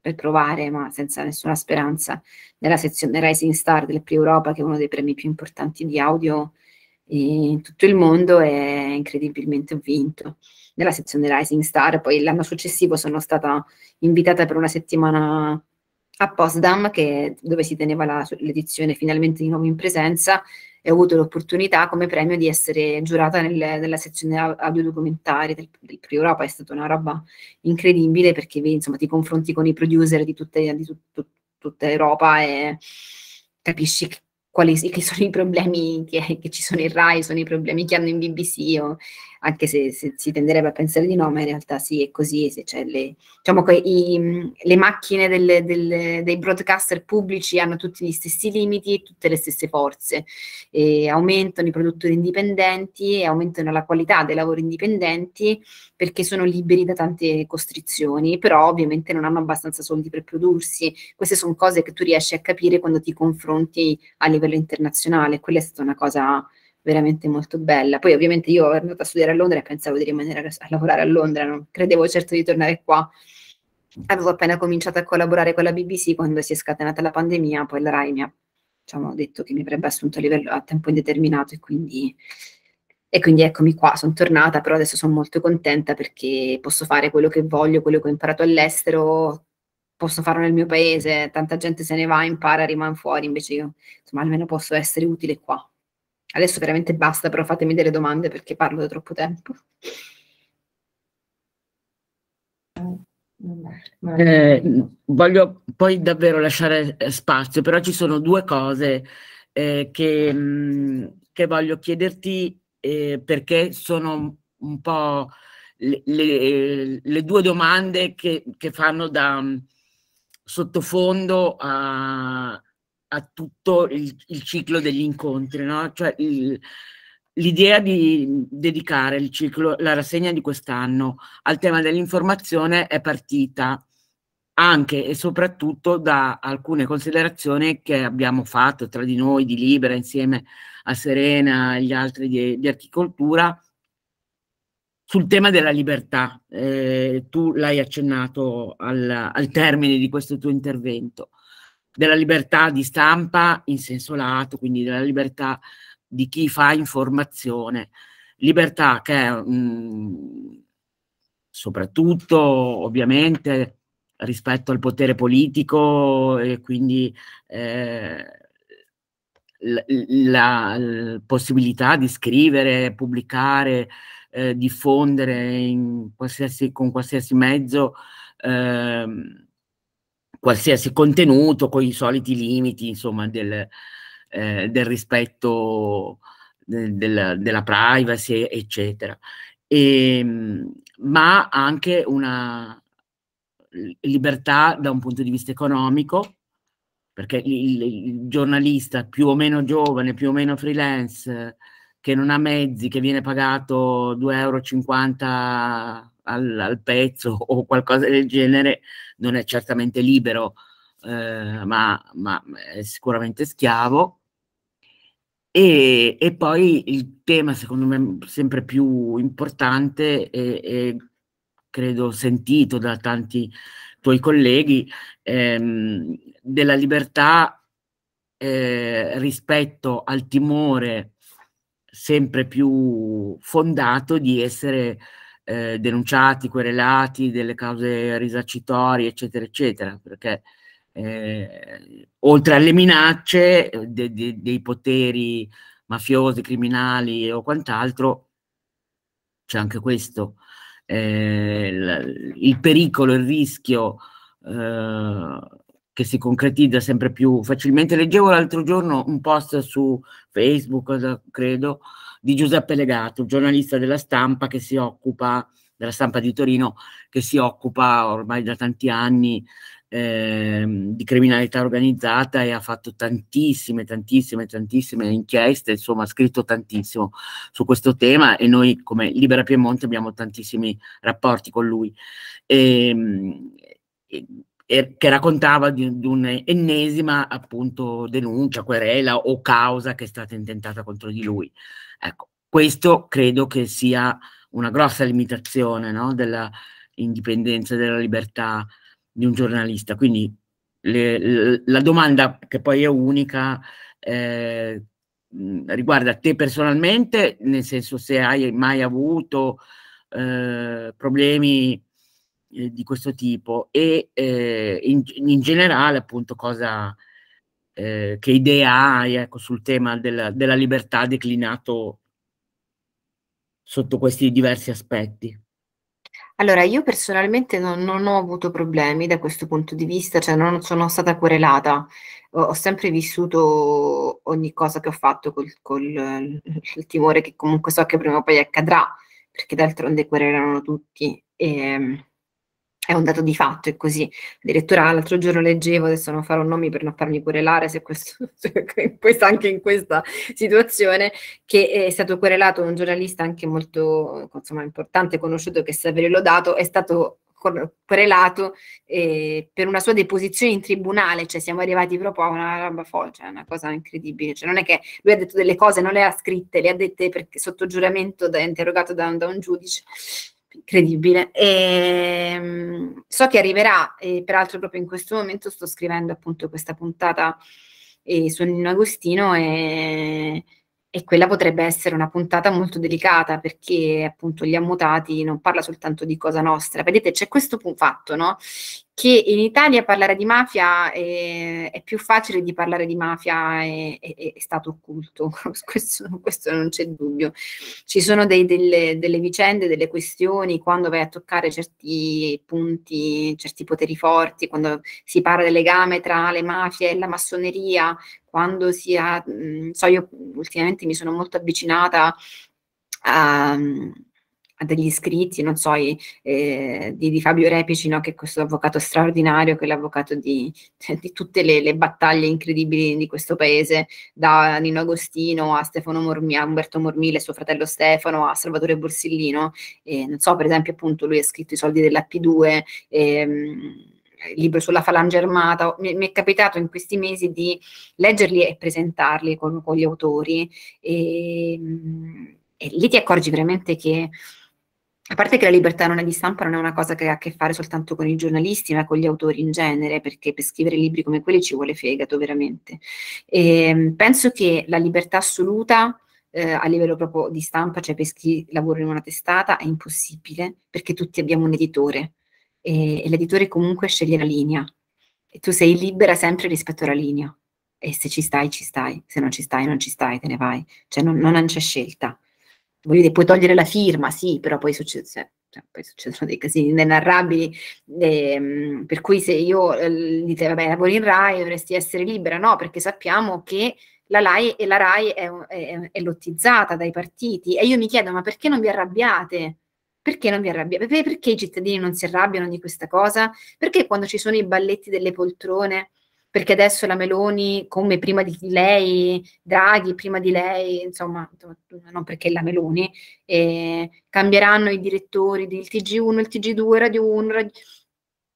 per provare, ma senza nessuna speranza, nella sezione Rising Star del Pre Europa, che è uno dei premi più importanti di audio in tutto il mondo e incredibilmente ho vinto nella sezione Rising Star, poi l'anno successivo sono stata invitata per una settimana a Potsdam, che, dove si teneva la, l'edizione finalmente di nuovo in presenza, e ho avuto l'opportunità come premio di essere giurata nel, nella sezione audiodocumentari del, del Pre Europa, è stata una roba incredibile perché insomma, ti confronti con i producer di, tutte, di tut, tut, tutta Europa e capisci che quali che sono i problemi che, che, ci sono in Rai, sono i problemi che hanno in BBC o, anche se, se, si tenderebbe a pensare di no, ma in realtà sì, è così. Se c'è le, diciamo che i, mm, le macchine delle, delle, dei broadcaster pubblici hanno tutti gli stessi limiti e tutte le stesse forze. E aumentano i produttori indipendenti e aumentano la qualità dei lavori indipendenti perché sono liberi da tante costrizioni, però ovviamente non hanno abbastanza soldi per prodursi. Queste sono cose che tu riesci a capire quando ti confronti a livello internazionale. Quella è stata una cosa veramente molto bella. Poi ovviamente io ero andata a studiare a Londra e pensavo di rimanere a, lavorare a Londra, non credevo certo di tornare qua. Avevo appena cominciato a collaborare con la BBC quando si è scatenata la pandemia, poi la RAI mi ha diciamo, detto che mi avrebbe assunto a, livello, a tempo indeterminato e quindi, e quindi eccomi qua, sono tornata, però adesso sono molto contenta perché posso fare quello che voglio, quello che ho imparato all'estero, posso farlo nel mio paese, tanta gente se ne va, impara, rimane fuori, invece io insomma almeno posso essere utile qua. Adesso veramente basta, però fatemi delle domande perché parlo da troppo tempo. Eh, voglio poi davvero lasciare eh, spazio, però ci sono due cose eh, che, mh, che, voglio chiederti eh, perché sono un po' le, le, le due domande che, che fanno da mh, sottofondo a a tutto il, il ciclo degli incontri, no? Cioè il, l'idea di dedicare il ciclo, la rassegna di quest'anno al tema dell'informazione è partita anche e soprattutto da alcune considerazioni che abbiamo fatto tra di noi di Libera insieme a Serena e gli altri di, di Articoltura sul tema della libertà. Eh, tu l'hai accennato al, al termine di questo tuo intervento della libertà di stampa in senso lato, quindi della libertà di chi fa informazione, libertà che mh, mm, soprattutto ovviamente rispetto al potere politico e quindi eh, la, la, la, possibilità di scrivere, pubblicare, eh, diffondere qualsiasi, con qualsiasi mezzo eh, qualsiasi contenuto con i soliti limiti insomma, del, eh, del rispetto del, del, della privacy, eccetera. E, ehm, ma anche una libertà da un punto di vista economico, perché il, il, giornalista più o meno giovane, più o meno freelance, che non ha mezzi, che viene pagato 2,50 euro al, al, pezzo o qualcosa del genere non è certamente libero, eh, ma, ma, è sicuramente schiavo. E, e, poi il tema, secondo me, sempre più importante e, e credo sentito da tanti tuoi colleghi, ehm, della libertà eh, rispetto al timore sempre più fondato di essere eh, denunciati, querelati, delle cause risarcitorie, eccetera, eccetera, perché eh, oltre alle minacce eh, de, de, dei poteri mafiosi, criminali o quant'altro, c'è anche questo, eh, il, il pericolo, il rischio eh, che si concretizza sempre più facilmente. Leggevo l'altro giorno un post su Facebook, credo, di Giuseppe Legato, giornalista della stampa che si occupa, della stampa di Torino, che si occupa ormai da tanti anni eh, di criminalità organizzata e ha fatto tantissime, tantissime, tantissime inchieste, insomma ha scritto tantissimo su questo tema e noi come Libera Piemonte abbiamo tantissimi rapporti con lui. Ehm, e, e, che raccontava di, di un'ennesima appunto denuncia, querela o causa che è stata intentata contro di lui. Ecco, questo credo che sia una grossa limitazione no? dell'indipendenza, della libertà di un giornalista. Quindi le, le, la domanda che poi è unica eh, riguarda te personalmente, nel senso se hai mai avuto eh, problemi eh, di questo tipo e eh, in, in generale appunto cosa eh, che idea hai ecco, sul tema della, della libertà declinato sotto questi diversi aspetti? Allora, io personalmente non, non, ho avuto problemi da questo punto di vista, cioè non sono stata querelata, ho, ho sempre vissuto ogni cosa che ho fatto col, col il timore che comunque so che prima o poi accadrà, perché d'altronde querelano tutti. E, ehm, è un dato di fatto, è così. Addirittura l'altro giorno leggevo, adesso non farò nomi per non farmi querelare, se questo, questa, anche in questa situazione, che è stato querelato un giornalista anche molto insomma, importante, conosciuto, che è averlo dato, è stato querelato eh, per una sua deposizione in tribunale, cioè siamo arrivati proprio a una roba foggia, cioè una cosa incredibile, cioè non è che lui ha detto delle cose, non le ha scritte, le ha dette perché, sotto giuramento da, interrogato da, da un giudice incredibile. E, ehm, so che arriverà, e peraltro proprio in questo momento sto scrivendo appunto questa puntata eh, su Nino Agostino e, e, quella potrebbe essere una puntata molto delicata perché appunto gli ammutati non parla soltanto di cosa nostra. Vedete, c'è questo fatto, no? che in Italia parlare di mafia è, è più facile di parlare di mafia è, è, è stato occulto, questo, questo, non c'è dubbio. Ci sono dei, delle, delle, vicende, delle questioni, quando vai a toccare certi punti, certi poteri forti, quando si parla del legame tra le mafie e la massoneria, quando si ha, so io ultimamente mi sono molto avvicinata a degli iscritti, non so, i, eh, di, di, Fabio Repici, no? che è questo avvocato straordinario, che è l'avvocato di, di tutte le, le, battaglie incredibili di questo paese, da Nino Agostino a Stefano Mormi, a Umberto Mormile, suo fratello Stefano, a Salvatore Borsellino, eh, non so, per esempio appunto lui ha scritto i soldi della P2, ehm, libro sulla falange armata, mi, mi, è capitato in questi mesi di leggerli e presentarli con, con gli autori e, ehm, e lì ti accorgi veramente che a parte che la libertà non è di stampa non è una cosa che ha a che fare soltanto con i giornalisti, ma con gli autori in genere, perché per scrivere libri come quelli ci vuole fegato veramente. E ehm, penso che la libertà assoluta eh, a livello proprio di stampa, cioè per chi lavora in una testata, è impossibile, perché tutti abbiamo un editore e, e l'editore comunque sceglie la linea. E tu sei libera sempre rispetto alla linea. E se ci stai, ci stai, se non ci stai, non ci stai, te ne vai. Cioè non, non c'è scelta voglio dire, puoi togliere la firma, sì, però poi succede. Cioè, cioè, poi succedono dei casini inenarrabili, ehm, per cui se io eh, dite vabbè lavori in RAI dovresti essere libera, no, perché sappiamo che la, LAI, la RAI è, è, è, lottizzata dai partiti e io mi chiedo ma perché non vi arrabbiate? Perché non vi arrabbiate? Perché, perché i cittadini non si arrabbiano di questa cosa? Perché quando ci sono i balletti delle poltrone perché adesso la Meloni, come prima di lei, Draghi prima di lei, insomma, non perché la Meloni, eh, cambieranno i direttori del TG1, il TG2, Radio 1, radio...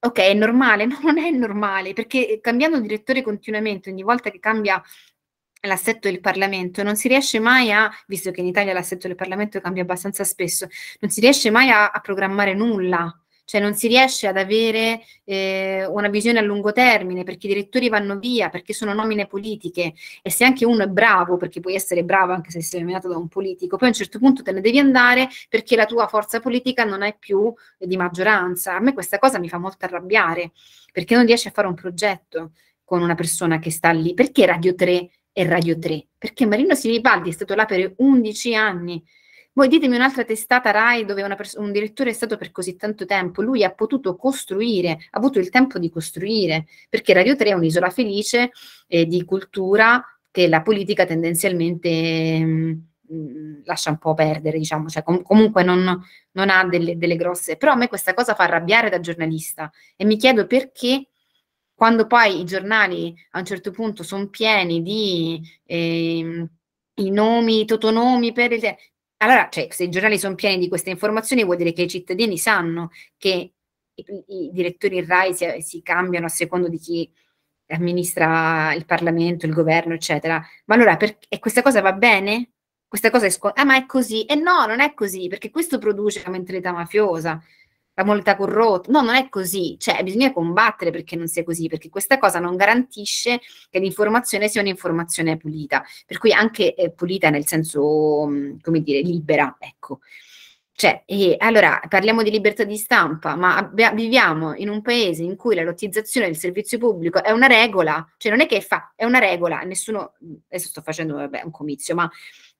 ok, è normale, no, non è normale, perché cambiando direttore continuamente, ogni volta che cambia l'assetto del Parlamento, non si riesce mai a, visto che in Italia l'assetto del Parlamento cambia abbastanza spesso, non si riesce mai a, a programmare nulla cioè non si riesce ad avere eh, una visione a lungo termine perché i direttori vanno via, perché sono nomine politiche e se anche uno è bravo, perché puoi essere bravo anche se sei nominato da un politico, poi a un certo punto te ne devi andare perché la tua forza politica non è più di maggioranza. A me questa cosa mi fa molto arrabbiare perché non riesci a fare un progetto con una persona che sta lì. Perché Radio 3 è Radio 3? Perché Marino Sinibaldi è stato là per 11 anni voi ditemi un'altra testata RAI dove pers- un direttore è stato per così tanto tempo, lui ha potuto costruire, ha avuto il tempo di costruire, perché Radio 3 è un'isola felice eh, di cultura che la politica tendenzialmente mh, mm, mm, lascia un po' perdere, diciamo, cioè com- comunque non, non ha delle, delle grosse... Però a me questa cosa fa arrabbiare da giornalista e mi chiedo perché quando poi i giornali a un certo punto sono pieni di eh, i nomi, i totonomi per il allora, cioè, se i giornali sono pieni di queste informazioni, vuol dire che i cittadini sanno che i, i direttori RAI si, si cambiano a secondo di chi amministra il Parlamento, il governo, eccetera. Ma allora, per, e questa cosa va bene? Questa cosa è scontata? Ah, ma è così? E eh no, non è così, perché questo produce la mentalità mafiosa la moneta corrotta. No, non è così, cioè bisogna combattere perché non sia così, perché questa cosa non garantisce che l'informazione sia un'informazione pulita, per cui anche eh, pulita nel senso, mm, come dire, libera, ecco. Cioè, eh, allora parliamo di libertà di stampa, ma abbia, viviamo in un paese in cui la lottizzazione del servizio pubblico è una regola, cioè non è che fa, è una regola, nessuno, mm, adesso sto facendo vabbè, un comizio, ma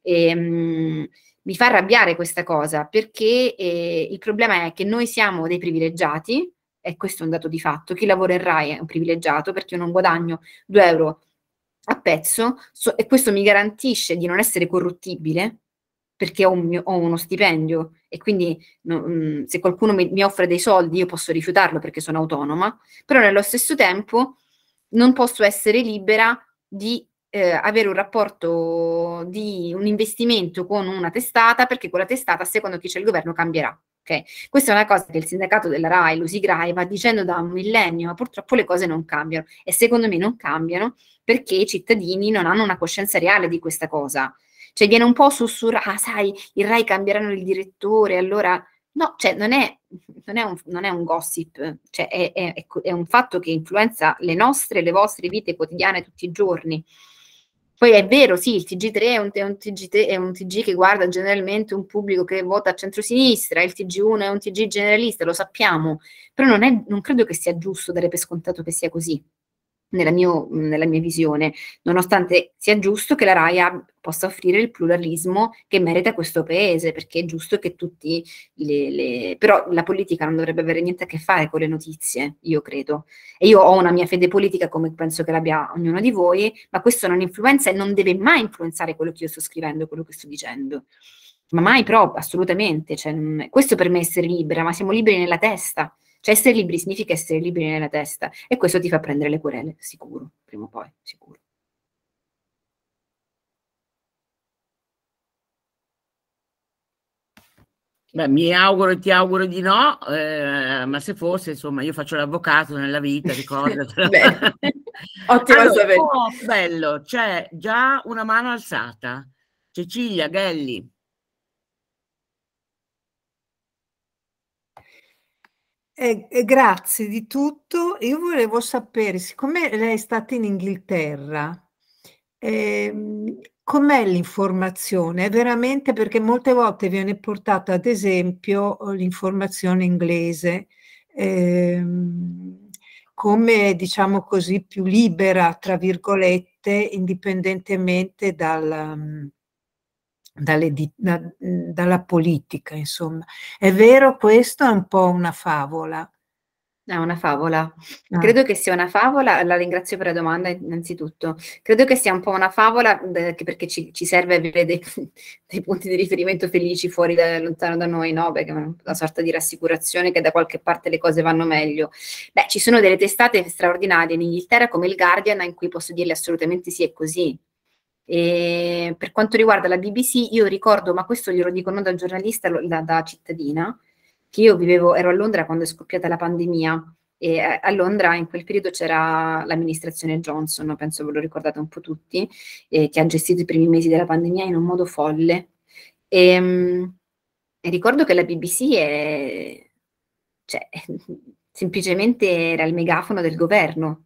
ehm, mi fa arrabbiare questa cosa perché eh, il problema è che noi siamo dei privilegiati, e questo è un dato di fatto, chi lavora in RAI è un privilegiato perché io non guadagno 2 euro a pezzo so, e questo mi garantisce di non essere corruttibile perché ho, un mio, ho uno stipendio e quindi no, mh, mm, se qualcuno mi, mi, offre dei soldi io posso rifiutarlo perché sono autonoma, però nello stesso tempo non posso essere libera di eh, avere un rapporto di un investimento con una testata, perché quella testata, secondo chi c'è il governo, cambierà. Okay. Questa è una cosa che il sindacato della RAI, l'Usigrai, va dicendo da un millennio, ma purtroppo le cose non cambiano e secondo me non cambiano perché i cittadini non hanno una coscienza reale di questa cosa. Cioè viene un po' sussurrata, ah, sai, il RAI cambieranno il direttore, allora... No, cioè non è, non è, un, non è un, gossip, cioè è, è un fatto che influenza le nostre le vostre vite quotidiane tutti i giorni. Poi è vero, sì, il TG3 è un, è, un TG3 è un, TG che guarda generalmente un pubblico che vota a centrosinistra, il TG1 è un TG generalista, lo sappiamo, però non, è, non credo che sia giusto dare per scontato che sia così nella, mio, nella mia visione, nonostante sia giusto che la RAI possa offrire il pluralismo che merita questo paese, perché è giusto che tutti le, le... però la politica non dovrebbe avere niente a che fare con le notizie, io credo. E io ho una mia fede politica come penso che l'abbia ognuno di voi, ma questo non influenza e non deve mai influenzare quello che io sto scrivendo, quello che sto dicendo. Ma mai però, assolutamente. Cioè, mm, questo per me è essere libera, ma siamo liberi nella testa cioè essere liberi significa essere liberi nella testa e questo ti fa prendere le querele, sicuro, prima o poi, sicuro. Beh, mi auguro e ti auguro di no, eh, ma se fosse, insomma, io faccio l'avvocato nella vita, ricordatelo. Ottimo allora, sapere. Oh, bello, c'è già una mano alzata. Cecilia Ghelli. Eh, eh, grazie di tutto. Io volevo sapere, siccome lei è stata in Inghilterra, eh, com'è l'informazione? È veramente perché molte volte viene portata, ad esempio, l'informazione inglese ehm, come, diciamo così, più libera, tra virgolette, indipendentemente dal dalle, da, dalla politica, insomma. È vero questo? È un po' una favola. È una favola. Ah. Credo che sia una favola, la ringrazio per la domanda innanzitutto. Credo che sia un po' una favola eh, perché ci, ci serve avere dei, dei, punti di riferimento felici fuori da, lontano da noi, no? Perché è una sorta di rassicurazione che da qualche parte le cose vanno meglio. Beh, ci sono delle testate straordinarie in Inghilterra come il Guardian in cui posso dirle assolutamente sì, è così. E per quanto riguarda la BBC, io ricordo, ma questo glielo dico non da giornalista, da, da cittadina, che io vivevo, ero a Londra quando è scoppiata la pandemia e eh, a Londra in quel periodo c'era l'amministrazione Johnson, penso ve lo ricordate un po' tutti, eh, che ha gestito i primi mesi della pandemia in un modo folle. Ehm, e, mh, ricordo che la BBC è, cioè, semplicemente era il megafono del governo,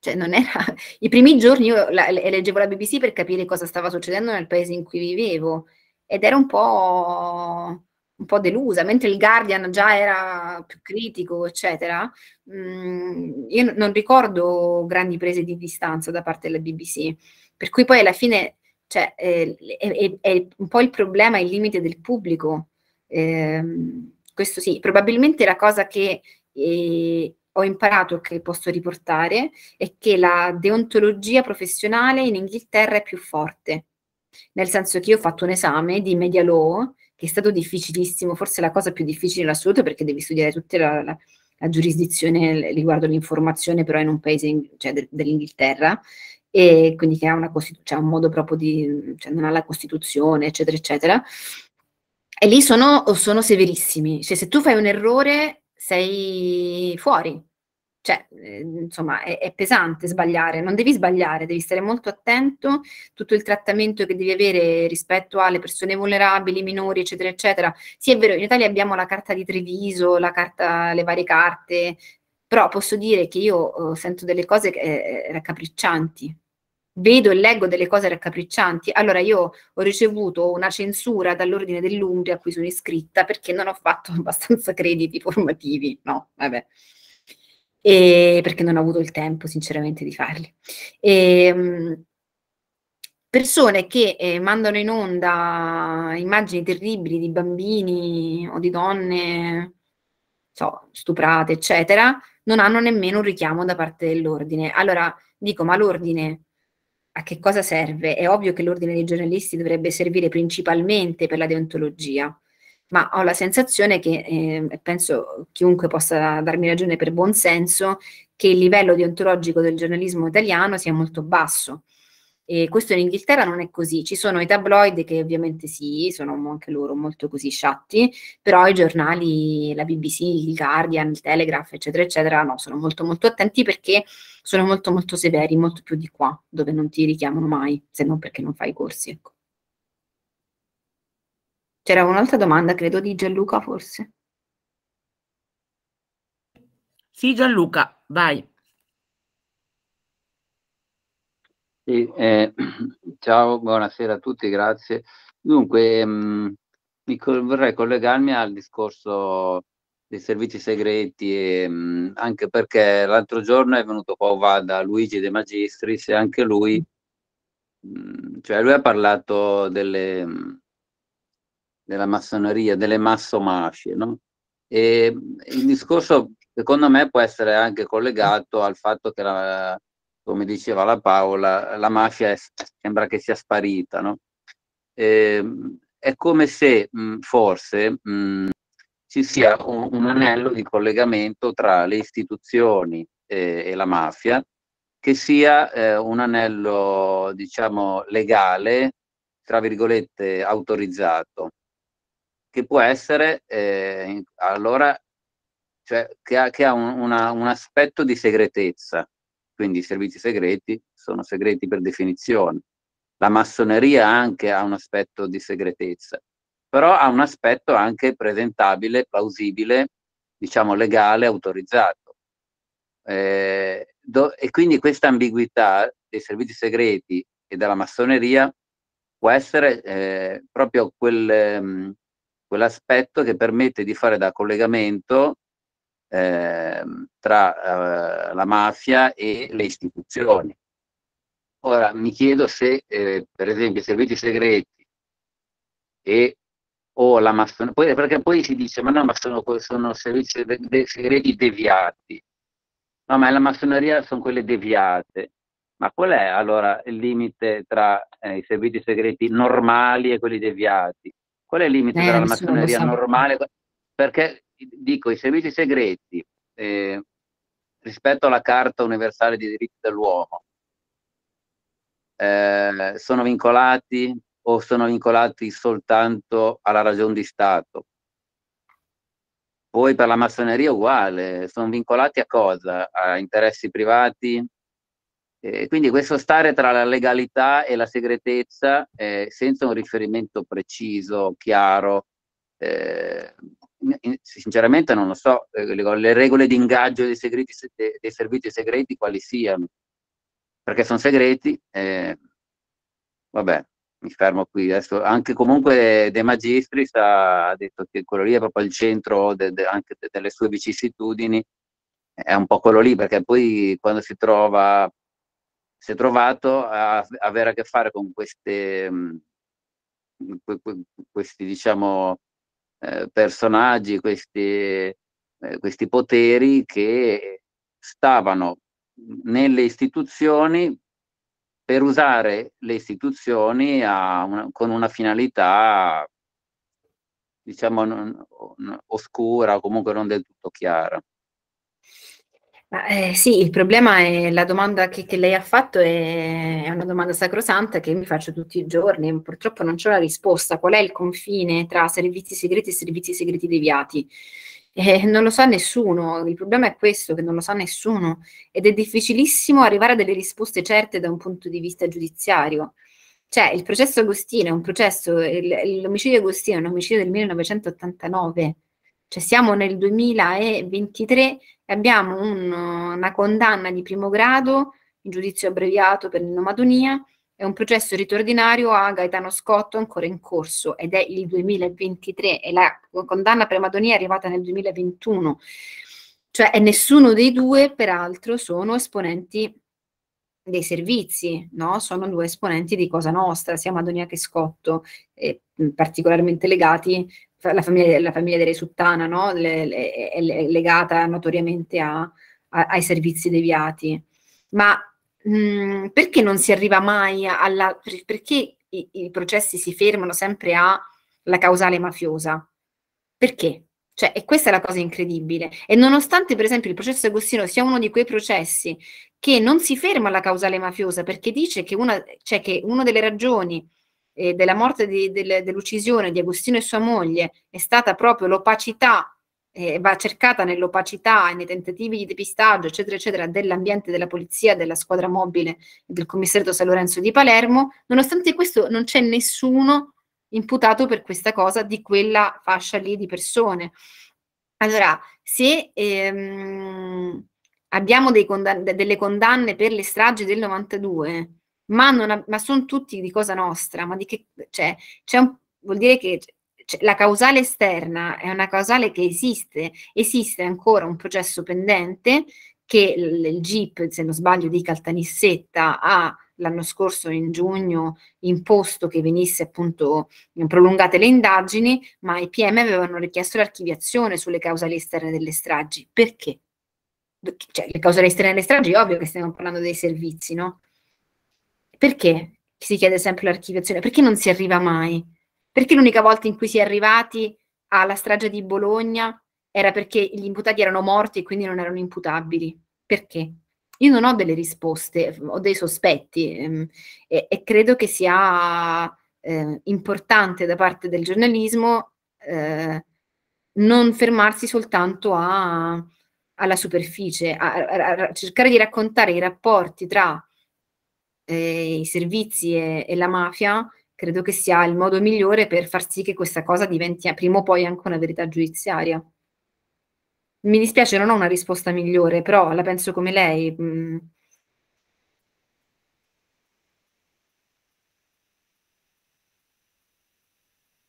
cioè, non era... I primi giorni io la, leggevo la BBC per capire cosa stava succedendo nel paese in cui vivevo ed ero un po', un po delusa, mentre il Guardian già era più critico, eccetera. Mh, mm, io non ricordo grandi prese di distanza da parte della BBC, per cui poi alla fine cioè, eh, è, è, è, un po' il problema, il limite del pubblico. Eh, questo sì, probabilmente la cosa che eh, ho imparato che posso riportare è che la deontologia professionale in Inghilterra è più forte, nel senso che io ho fatto un esame di media law che è stato difficilissimo, forse la cosa più difficile in assoluto perché devi studiare tutta la, la, la giurisdizione riguardo l'informazione però in un paese in, cioè de, dell'Inghilterra e quindi che ha una Costitu- cioè un modo proprio di, cioè non ha la Costituzione eccetera eccetera e lì sono, sono severissimi, cioè se tu fai un errore sei fuori, cioè, ehm, insomma, è, è, pesante sbagliare, non devi sbagliare, devi stare molto attento, tutto il trattamento che devi avere rispetto alle persone vulnerabili, minori, eccetera, eccetera. Sì, è vero, in Italia abbiamo la carta di Treviso, la carta, le varie carte, però posso dire che io eh, sento delle cose eh, eh, raccapriccianti, vedo e leggo delle cose raccapriccianti. Allora io ho ricevuto una censura dall'ordine dell'Umbria a cui sono iscritta perché non ho fatto abbastanza crediti formativi, no, vabbè e perché non ho avuto il tempo sinceramente di farli. E, ehm, persone che eh, mandano in onda immagini terribili di bambini o di donne so, stuprate, eccetera, non hanno nemmeno un richiamo da parte dell'ordine. Allora dico, ma l'ordine a che cosa serve? È ovvio che l'ordine dei giornalisti dovrebbe servire principalmente per la deontologia, ma ho la sensazione che, eh, penso chiunque possa darmi ragione per buon senso, che il livello deontologico del giornalismo italiano sia molto basso. E questo in Inghilterra non è così, ci sono i tabloid che ovviamente sì, sono anche loro molto così sciatti, però i giornali, la BBC, il Guardian, il Telegraph, eccetera, eccetera, no, sono molto molto attenti perché sono molto molto severi, molto più di qua, dove non ti richiamano mai, se non perché non fai i corsi. Ecco. C'era un'altra domanda, credo, di Gianluca, forse. Sì, Gianluca, vai. Sì, eh, ciao, buonasera a tutti, grazie. Dunque, mh, mm, vorrei collegarmi al discorso dei servizi segreti, e, mh, mm, anche perché l'altro giorno è venuto qua da Luigi De Magistris e anche lui, mh, mm, cioè lui ha parlato delle della massoneria, delle massomasce, no? E il discorso, secondo me, può essere anche collegato al fatto che, la, come diceva la Paola, la mafia è, sembra che sia sparita, no? E, ehm, è come se mh, forse mh, ci sia un, un, anello di collegamento tra le istituzioni eh, e la mafia, che sia eh, un anello, diciamo, legale, tra virgolette, autorizzato che può essere eh, allora cioè, che ha, che ha un, una, un, aspetto di segretezza, quindi i servizi segreti sono segreti per definizione. La massoneria anche ha un aspetto di segretezza, però ha un aspetto anche presentabile, plausibile, diciamo legale, autorizzato. Eh, do, e quindi questa ambiguità dei servizi segreti e della massoneria può essere eh, proprio quel, ehm, quell'aspetto che permette di fare da collegamento eh, tra eh, la mafia e le istituzioni. Ora mi chiedo se, eh, per esempio, i servizi segreti e o la massoneria, perché poi si dice ma no, ma sono, sono servizi de- de- segreti deviati. No, ma la massoneria sono quelle deviate. Ma qual è allora il limite tra eh, i servizi segreti normali e quelli deviati? Qual è il limite eh, della massoneria normale? Perché dico, i servizi segreti eh, rispetto alla Carta Universale dei diritti dell'uomo eh, sono vincolati o sono vincolati soltanto alla ragione di Stato? Poi per la massoneria uguale, sono vincolati a cosa? A interessi privati, eh, quindi questo stare tra la legalità e la segretezza eh, senza un riferimento preciso, chiaro, eh, sinceramente non lo so, eh, le regole di ingaggio dei, segreti, dei servizi segreti quali siano, perché sono segreti, eh, vabbè, mi fermo qui. Adesso, anche comunque De Magistris ha detto che quello lì è proprio il centro de, de, anche delle sue vicissitudini, è un po' quello lì, perché poi quando si trova si è trovato a avere a che fare con queste, mm, questi diciamo, eh, personaggi, questi, eh, questi poteri che stavano nelle istituzioni per usare le istituzioni una, con una finalità diciamo non, non, oscura o comunque non del tutto chiara eh, sì, il problema è la domanda che, che lei ha fatto è, è, una domanda sacrosanta che mi faccio tutti i giorni, purtroppo non c'è una risposta. Qual è il confine tra servizi segreti e servizi segreti deviati? Eh, non lo sa nessuno, il problema è questo, che non lo sa nessuno ed è difficilissimo arrivare a delle risposte certe da un punto di vista giudiziario. Cioè, il processo Agostino è un processo, l'omicidio Agostino è un omicidio del 1989 cioè siamo nel 2023 e abbiamo un, una condanna di primo grado, in giudizio abbreviato per nomadonia e un processo ritordinario a Gaetano Scotto ancora in corso ed è il 2023 e la condanna per Madonia è arrivata nel 2021. Cioè, e nessuno dei due, peraltro, sono esponenti dei servizi, no? Sono due esponenti di Cosa Nostra, sia Madonia che Scotto, eh, particolarmente legati la famiglia, la famiglia dei Suttana no? le, le, è legata notoriamente a, a, ai servizi deviati. Ma mh, mm, perché non si arriva mai alla... perché i, i processi si fermano sempre alla causale mafiosa? Perché? Cioè, e questa è la cosa incredibile. E nonostante, per esempio, il processo Agostino sia uno di quei processi che non si ferma alla causale mafiosa perché dice che una, cioè che una delle ragioni eh, della morte di, del, dell'uccisione di Agostino e sua moglie è stata proprio l'opacità, eh, va cercata nell'opacità e nei tentativi di depistaggio, eccetera, eccetera, dell'ambiente della polizia, della squadra mobile e del commissariato San Lorenzo di Palermo, nonostante questo non c'è nessuno imputato per questa cosa di quella fascia lì di persone. Allora, se ehm, abbiamo condanne, delle condanne per le stragi del 92, ma, ha, ma sono tutti di cosa nostra, ma di che, cioè, un, vuol dire che cioè, la causale esterna è una causale che esiste, esiste ancora un processo pendente che il GIP, se non sbaglio, di Caltanissetta ha l'anno scorso in giugno imposto che venisse appunto prolungate le indagini, ma i PM avevano richiesto l'archiviazione sulle causali esterne delle stragi. Perché? Cioè, le causali esterne delle stragi, ovvio che stiamo parlando dei servizi, no? Perché si chiede sempre l'archiviazione? Perché non si arriva mai? Perché l'unica volta in cui si è arrivati alla strage di Bologna era perché gli imputati erano morti e quindi non erano imputabili? Perché? Io non ho delle risposte, ho dei sospetti ehm, e, e, credo che sia eh, importante da parte del giornalismo eh, non fermarsi soltanto a, alla superficie, a, a, a cercare di raccontare i rapporti tra eh, i servizi e, e, la mafia, credo che sia il modo migliore per far sì che questa cosa diventi prima o poi anche una verità giudiziaria. Mi dispiace, non ho una risposta migliore, però la penso come lei. Mm.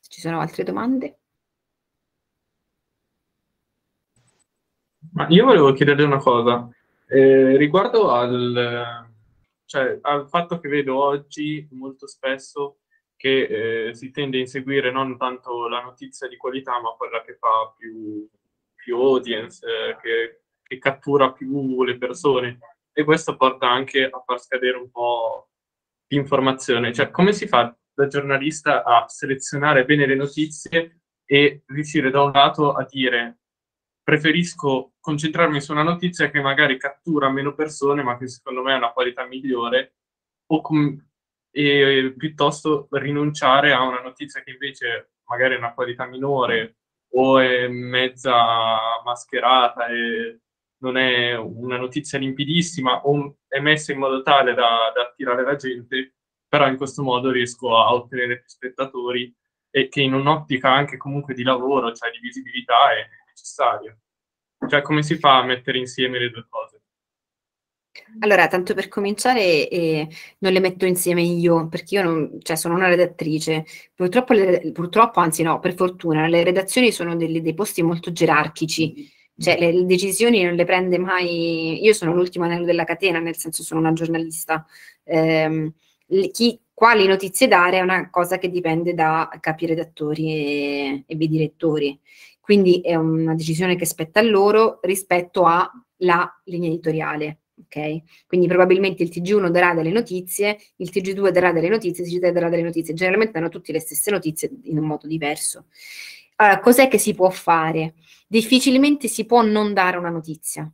Ci sono altre domande? Ma io volevo chiedere una cosa eh, riguardo al, cioè, al fatto che vedo oggi molto spesso che eh, si tende a inseguire non tanto la notizia di qualità, ma quella che fa più, più audience, eh, che, che, cattura più le persone. E questo porta anche a far scadere un po' di informazione. Cioè, come si fa da giornalista a selezionare bene le notizie e riuscire da un lato a dire preferisco concentrarmi su una notizia che magari cattura meno persone, ma che secondo me ha una qualità migliore, o com- e piuttosto rinunciare a una notizia che invece magari ha una qualità minore o è mezza mascherata e non è una notizia limpidissima o è messa in modo tale da, da attirare la gente, però in questo modo riesco a ottenere più spettatori e che in un'ottica anche comunque di lavoro, cioè di visibilità, è necessario. Cioè, come si fa a mettere insieme le due cose? Allora, tanto per cominciare, eh, non le metto insieme io, perché io non, cioè, sono una redattrice. Purtroppo, le, purtroppo, anzi no, per fortuna, le redazioni sono dei, dei posti molto gerarchici, cioè le, le, decisioni non le prende mai... Io sono l'ultimo anello della catena, nel senso sono una giornalista. Eh, chi, quali notizie dare è una cosa che dipende da capi redattori e, e direttori quindi è una decisione che spetta a loro rispetto alla linea editoriale. Okay? Quindi probabilmente il TG1 darà delle notizie, il TG2 darà delle notizie, il TG3 darà delle notizie. Generalmente hanno tutte le stesse notizie in un modo diverso. Allora, cos'è che si può fare? Difficilmente si può non dare una notizia,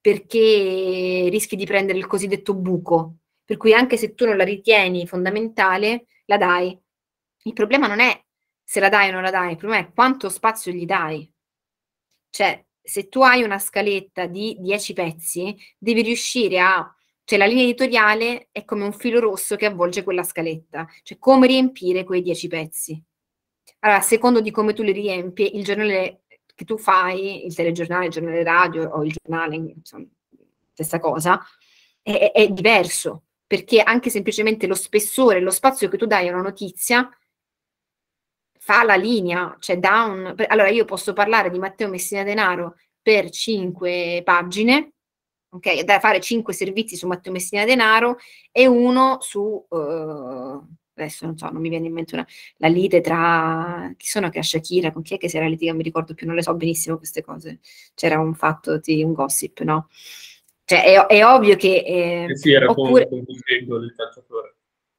perché rischi di prendere il cosiddetto buco, per cui anche se tu non la ritieni fondamentale, la dai. Il problema non è se la dai o non la dai, il problema è quanto spazio gli dai. Cioè, se tu hai una scaletta di 10 pezzi, devi riuscire a... Cioè, la linea editoriale è come un filo rosso che avvolge quella scaletta. Cioè, come riempire quei 10 pezzi. Allora, a secondo di come tu li riempi, il giornale che tu fai, il telegiornale, il giornale radio o il giornale, insomma, stessa cosa, è, è diverso. Perché anche semplicemente lo spessore, lo spazio che tu dai a una notizia fa la linea, cioè da un... Allora io posso parlare di Matteo Messina Denaro per cinque pagine, ok? Da fare cinque servizi su Matteo Messina Denaro e uno su... Uh, adesso non so, non mi viene in mente una, la lite tra chi sono che ha Shakira, con chi è che si era litiga, non mi ricordo più, non le so benissimo queste cose. C'era un fatto di un gossip, no? Cioè è, è ovvio che... Eh, eh sì, era oppure, con, un il calciatore.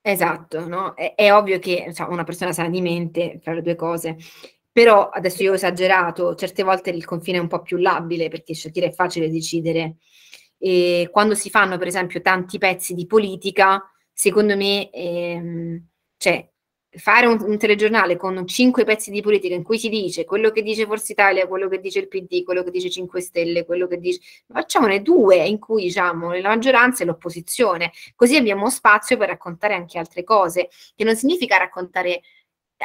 Esatto, no? è, è, ovvio che insomma, una persona sana di mente fra le due cose, però adesso io ho esagerato, certe volte il confine è un po' più labile perché scegliere è facile decidere. E quando si fanno per esempio tanti pezzi di politica, secondo me ehm, cioè, fare un, un, telegiornale con cinque pezzi di politica in cui si dice quello che dice Forza Italia, quello che dice il PD, quello che dice 5 Stelle, quello che dice... Facciamone due in cui diciamo la maggioranza e l'opposizione, così abbiamo spazio per raccontare anche altre cose, che non significa raccontare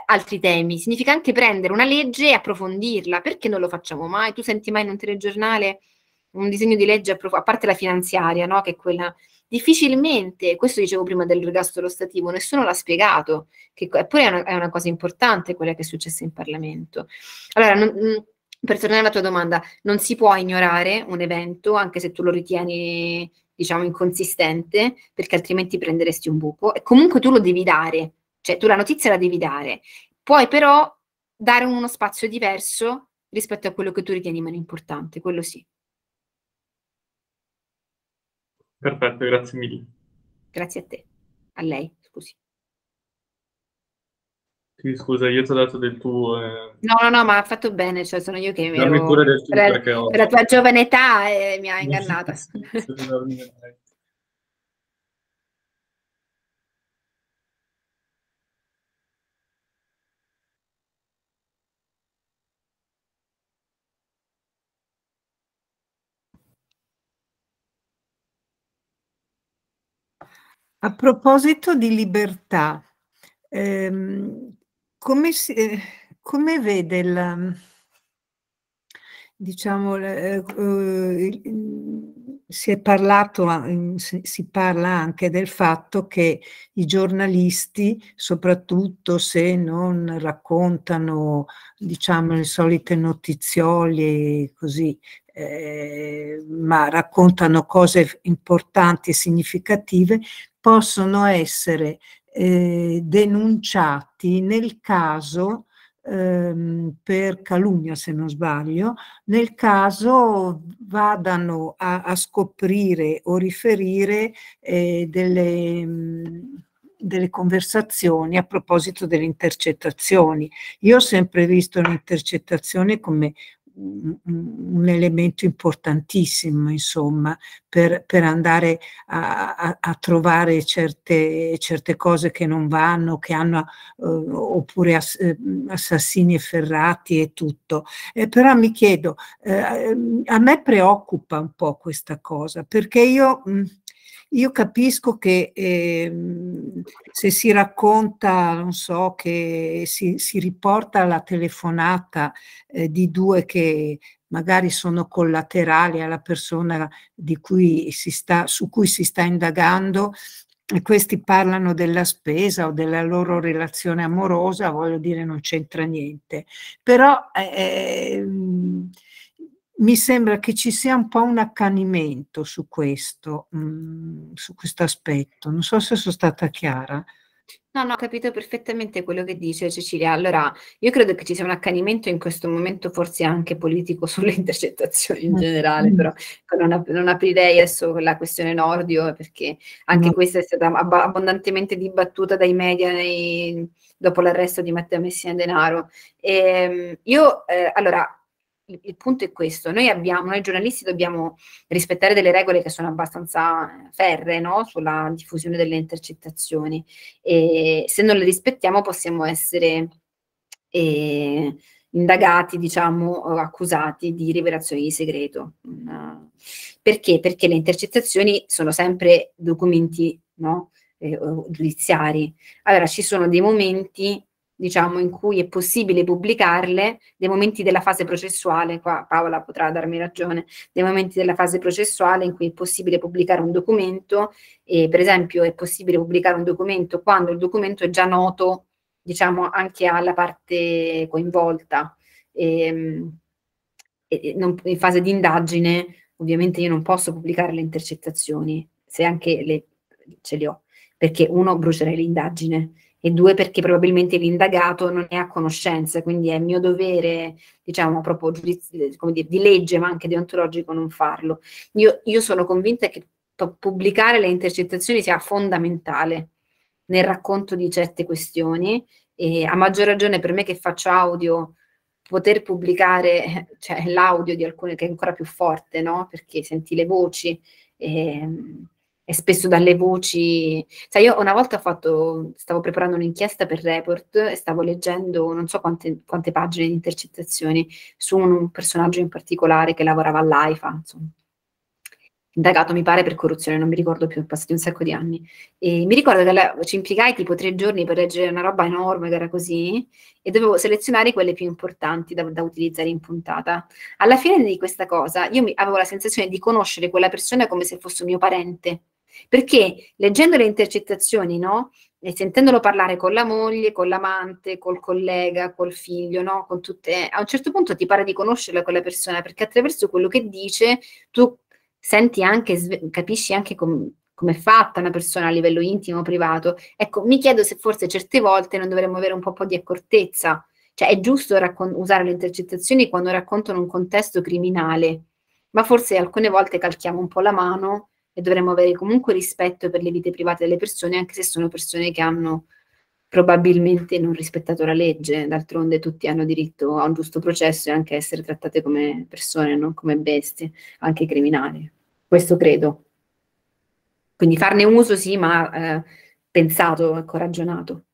altri temi, significa anche prendere una legge e approfondirla, perché non lo facciamo mai? Tu senti mai in un telegiornale un disegno di legge, a parte la finanziaria, no? che è quella difficilmente, questo dicevo prima del regastro stativo, nessuno l'ha spiegato, che eppure è una, è una cosa importante quella che è successa in Parlamento. Allora, non, mm, per tornare alla tua domanda, non si può ignorare un evento, anche se tu lo ritieni, diciamo, inconsistente, perché altrimenti prenderesti un buco, e comunque tu lo devi dare, cioè tu la notizia la devi dare. Puoi però dare uno spazio diverso rispetto a quello che tu ritieni meno importante, quello sì. Perfetto, grazie mille. Grazie a te. A lei, scusi. Sì, scusa, io ti ho dato del tuo... Eh... No, no, no, ma ha fatto bene, cioè sono io che mi ero... pure del tuo per, perché ho... Per la tua giovane età eh, mi ha ingannata. A proposito di libertà, ehm, come, si, eh, come vede la, diciamo, eh, eh, si è parlato, si parla anche del fatto che i giornalisti, soprattutto se non raccontano diciamo, le solite notizioli, così, eh, ma raccontano cose importanti e significative, possono essere eh, denunciati nel caso ehm, per calunnia se non sbaglio, nel caso vadano a, a scoprire o riferire eh, delle... Mh, mm, delle conversazioni a proposito delle intercettazioni. Io ho sempre visto l'intercettazione come un elemento importantissimo, insomma, per, per andare a, a, a trovare certe, certe, cose che non vanno, che hanno, eh, oppure ass, eh, assassini efferrati e tutto. Eh, però mi chiedo, eh, a me preoccupa un po' questa cosa, perché io... Mh, mm, io capisco che eh, se si racconta, non so, che si, si riporta la telefonata eh, di due che magari sono collaterali alla persona cui sta, su cui si sta indagando e questi parlano della spesa o della loro relazione amorosa, voglio dire non c'entra niente. Però eh, ehm, mi sembra che ci sia un po' un accanimento su questo, mh, mm, su questo aspetto. Non so se sono stata chiara. No, no, ho capito perfettamente quello che dice Cecilia. Allora, io credo che ci sia un accanimento in questo momento, forse anche politico, sulle intercettazioni in generale, mm. però ecco, non, ap- non aprirei adesso la questione Nordio, perché anche no. questa è stata ab- abbondantemente dibattuta dai media nei- dopo l'arresto di Matteo Messina Denaro. E, ehm, io, eh, allora, il, il, punto è questo, noi, abbiamo, noi giornalisti dobbiamo rispettare delle regole che sono abbastanza eh, ferre no? sulla diffusione delle intercettazioni e se non le rispettiamo possiamo essere eh, indagati, diciamo, o accusati di rivelazioni di segreto. Mm, eh, perché? Perché le intercettazioni sono sempre documenti no? eh, giudiziari. Allora ci sono dei momenti diciamo, in cui è possibile pubblicarle, dei momenti della fase processuale, qua Paola potrà darmi ragione, dei momenti della fase processuale in cui è possibile pubblicare un documento, e per esempio è possibile pubblicare un documento quando il documento è già noto, diciamo, anche alla parte coinvolta. Ehm, e, e non, in fase di indagine, ovviamente io non posso pubblicare le intercettazioni, se anche le, ce le ho, perché uno brucerei l'indagine e due perché probabilmente l'indagato non è a conoscenza, quindi è mio dovere, diciamo, proprio giudiz- come dire, di legge, ma anche deontologico non farlo. Io, io sono convinta che pubblicare le intercettazioni sia fondamentale nel racconto di certe questioni e a maggior ragione per me che faccio audio poter pubblicare cioè, l'audio di alcune che è ancora più forte, no? Perché senti le voci. Eh, e spesso dalle voci. Sai, io una volta fatto, stavo preparando un'inchiesta per report e stavo leggendo non so quante, quante pagine di intercettazioni su un, un personaggio in particolare che lavorava all'AIFA, insomma indagato mi pare per corruzione, non mi ricordo più, è passato un sacco di anni. E mi ricordo che la, ci impiegai tipo tre giorni per leggere una roba enorme che era così e dovevo selezionare quelle più importanti da, da utilizzare in puntata. Alla fine di questa cosa io mi, avevo la sensazione di conoscere quella persona come se fosse un mio parente, perché leggendo le intercettazioni, no? E sentendolo parlare con la moglie, con l'amante, col collega, col figlio, no? Con tutte... A un certo punto ti pare di conoscerla quella persona, perché attraverso quello che dice tu senti anche, capisci anche come com è fatta una persona a livello intimo, privato. Ecco, mi chiedo se forse certe volte non dovremmo avere un po', po di accortezza. Cioè, è giusto raccon- usare le intercettazioni quando raccontano un contesto criminale, ma forse alcune volte calchiamo un po' la mano e dovremmo avere comunque rispetto per le vite private delle persone, anche se sono persone che hanno probabilmente non rispettato la legge. D'altronde tutti hanno diritto a un giusto processo e anche a essere trattate come persone, non come bestie, anche criminali. Questo credo. Quindi farne uso sì, ma eh, pensato, ecco, ragionato.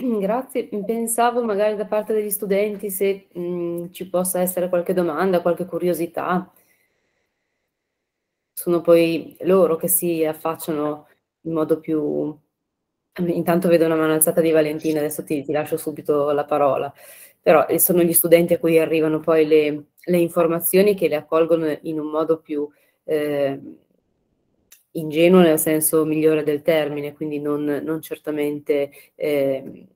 Grazie, pensavo magari da parte degli studenti se mh, mm, ci possa essere qualche domanda, qualche curiosità. Sono poi loro che si affacciano in modo più... Intanto vedo una mano alzata di Valentina, adesso ti, ti lascio subito la parola. Però eh, sono gli studenti a cui arrivano poi le, le informazioni che le accolgono in un modo più... Eh, ingenuo nel senso migliore del termine, quindi non, non certamente eh,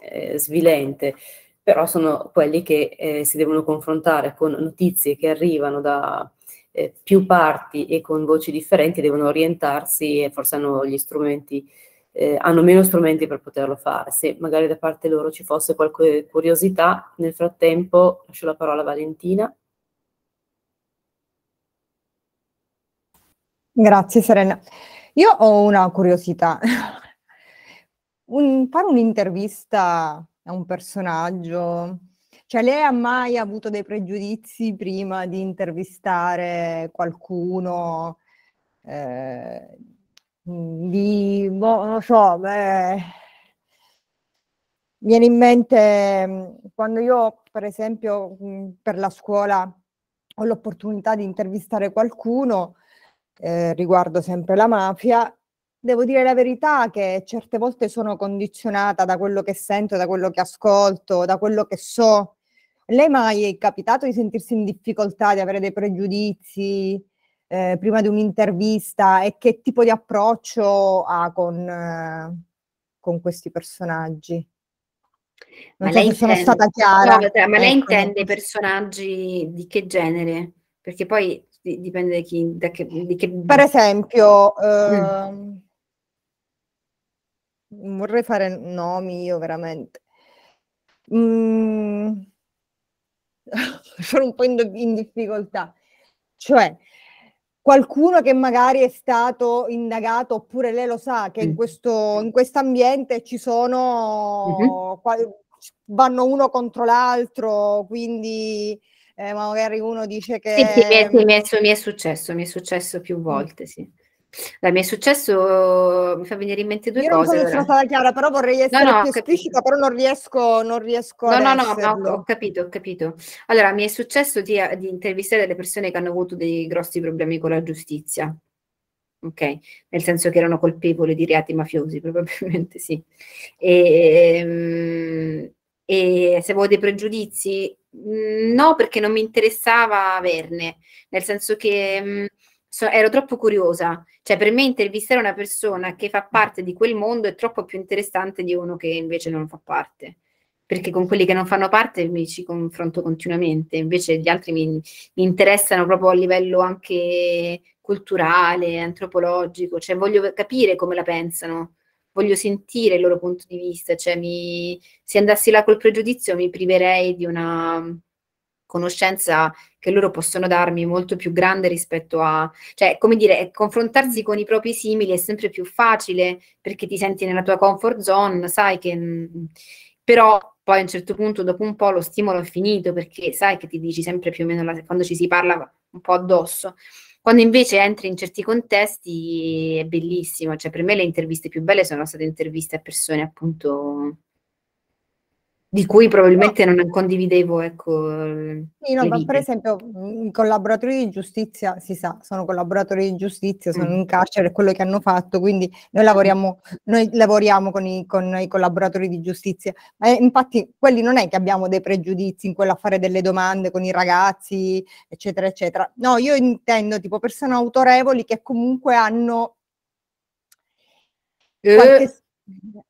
eh, svilente, però sono quelli che eh, si devono confrontare con notizie che arrivano da eh, più parti e con voci differenti, devono orientarsi e forse hanno gli strumenti. Eh, hanno meno strumenti per poterlo fare. Se magari da parte loro ci fosse qualche curiosità, nel frattempo lascio la parola a Valentina. Grazie Serena. Io ho una curiosità. Un, fare un'intervista a un personaggio, cioè lei ha mai avuto dei pregiudizi prima di intervistare qualcuno? Eh, di, boh, non so, beh, viene in mente quando io, per esempio, per la scuola ho l'opportunità di intervistare qualcuno, eh, riguardo sempre la mafia, devo dire la verità che certe volte sono condizionata da quello che sento, da quello che ascolto, da quello che so. Lei mai è capitato di sentirsi in difficoltà, di avere dei pregiudizi eh, prima di un'intervista e che tipo di approccio ha con, eh, con questi personaggi? Non ma so lei intende, sono stata chiara. No, ma lei ecco. intende personaggi di che genere? Perché poi di, dipende da chi, da che, eh, di che... Per esempio, eh, mm. vorrei fare nomi io veramente. Mm. Sono un po' in, in difficoltà. Cioè, qualcuno che magari è stato indagato oppure lei lo sa che in questo in ambiente ci sono uh-huh. vanno uno contro l'altro quindi eh, magari uno dice che... Sì, sì, mi, è, mi è successo, mi è successo più mm. volte, sì. Dai, mi è successo, mi fa venire in mente due Io cose. Io non so se sono stata chiara, però vorrei essere no, no, più esplicita, però non riesco, non riesco no, no, no, no, ho capito, ho capito. Allora, mi è successo di, di, intervistare delle persone che hanno avuto dei grossi problemi con la giustizia, ok? Nel senso che erano colpevoli di reati mafiosi, probabilmente sì. E, ehm, e se avevo dei pregiudizi, mm, no, perché non mi interessava averne, nel senso che mh, mm, so, ero troppo curiosa. Cioè, per me intervistare una persona che fa parte di quel mondo è troppo più interessante di uno che invece non fa parte. Perché con quelli che non fanno parte mi ci confronto continuamente, invece gli altri mi, mi interessano proprio a livello anche culturale, antropologico, cioè voglio capire come la pensano voglio sentire il loro punto di vista, cioè mi, se andassi là col pregiudizio mi priverei di una conoscenza che loro possono darmi molto più grande rispetto a, cioè come dire, confrontarsi con i propri simili è sempre più facile perché ti senti nella tua comfort zone, sai che però poi a un certo punto dopo un po' lo stimolo è finito perché sai che ti dici sempre più o meno la, quando ci si parla un po' addosso quando invece entri in certi contesti è bellissimo, cioè per me le interviste più belle sono state interviste a persone appunto di cui probabilmente no. non condividevo. Ecco, sì, no, ma per esempio mm, i collaboratori di giustizia, si sa, sono collaboratori di giustizia, sono mm. in carcere, è quello che hanno fatto, quindi noi lavoriamo, noi lavoriamo con, i, con, i, collaboratori di giustizia. Ma eh, infatti quelli non è che abbiamo dei pregiudizi in quello a fare delle domande con i ragazzi, eccetera, eccetera. No, io intendo tipo persone autorevoli che comunque hanno... Eh. Qualche...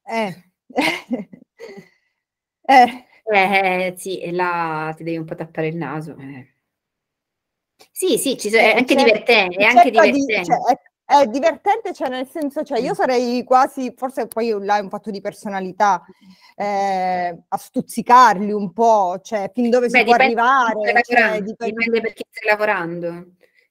Eh. eh. Eh. eh. Eh, sì, e là ti devi un po' tappare il naso. Eh. Sì, sì, ci so- eh, è anche certo, divertente, è anche certo, divertente. cioè, è, divertente, cioè nel senso, cioè io mm. sarei quasi, forse poi là è un fatto di personalità, eh, a stuzzicarli un po', cioè fin dove Beh, si può arrivare. Cioè, dipende, dipende perché stai lavorando.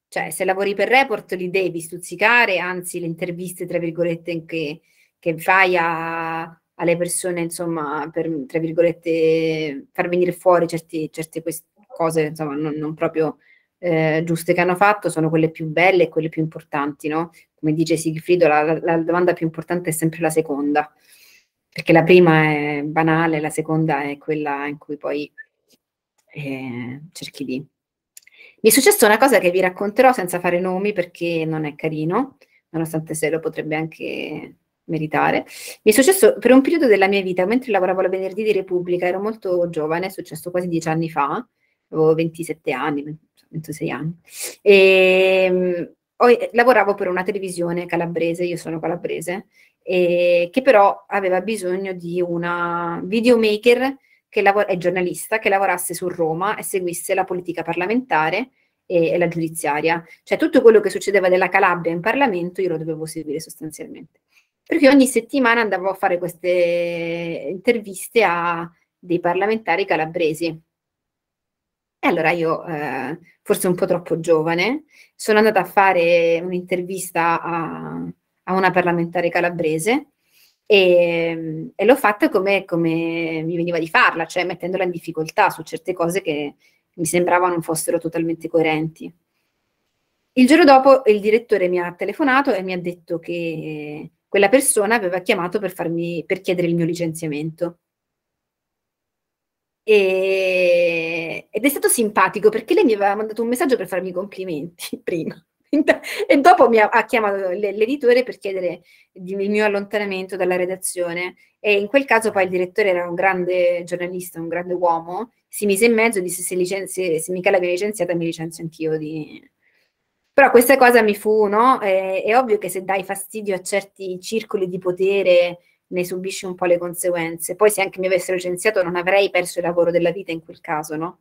Cioè, se lavori per report li devi stuzzicare, anzi le interviste, tra virgolette, che, che fai a alle persone, insomma, per, tra virgolette, far venire fuori certi, certe cose, insomma, non, non proprio eh, giuste che hanno fatto, sono quelle più belle e quelle più importanti, no? Come dice Sigfrido, la, la domanda più importante è sempre la seconda, perché la prima è banale, la seconda è quella in cui poi eh, cerchi di... Mi è successa una cosa che vi racconterò senza fare nomi perché non è carino, nonostante se lo potrebbe anche meritare. Mi è successo per un periodo della mia vita, mentre lavoravo la venerdì di Repubblica, ero molto giovane, è successo quasi dieci anni fa, avevo 27 anni, 26 cioè anni, e ehm, ho, eh, lavoravo per una televisione calabrese, io sono calabrese, e, che però aveva bisogno di una videomaker che lav- è giornalista, che lavorasse su Roma e seguisse la politica parlamentare e, e la giudiziaria. Cioè tutto quello che succedeva della Calabria in Parlamento io lo dovevo seguire sostanzialmente perché ogni settimana andavo a fare queste interviste a dei parlamentari calabresi. E allora io, eh, forse un po' troppo giovane, sono andata a fare un'intervista a, a una parlamentare calabrese e, e l'ho fatta come, come, mi veniva di farla, cioè mettendola in difficoltà su certe cose che mi sembravano non fossero totalmente coerenti. Il giorno dopo il direttore mi ha telefonato e mi ha detto che quella persona aveva chiamato per, farmi, per chiedere il mio licenziamento. E, ed è stato simpatico perché lei mi aveva mandato un messaggio per farmi i complimenti prima e dopo mi ha, ha chiamato l'editore per chiedere il mio allontanamento dalla redazione e in quel caso poi il direttore era un grande giornalista, un grande uomo, si mise in mezzo e disse se, licenzi, se Michela viene licenziata mi licenzio anch'io di, però questa cosa mi fu, no? È, è ovvio che se dai fastidio a certi circoli di potere ne subisci un po' le conseguenze. Poi se anche mi avessero licenziato non avrei perso il lavoro della vita in quel caso, no?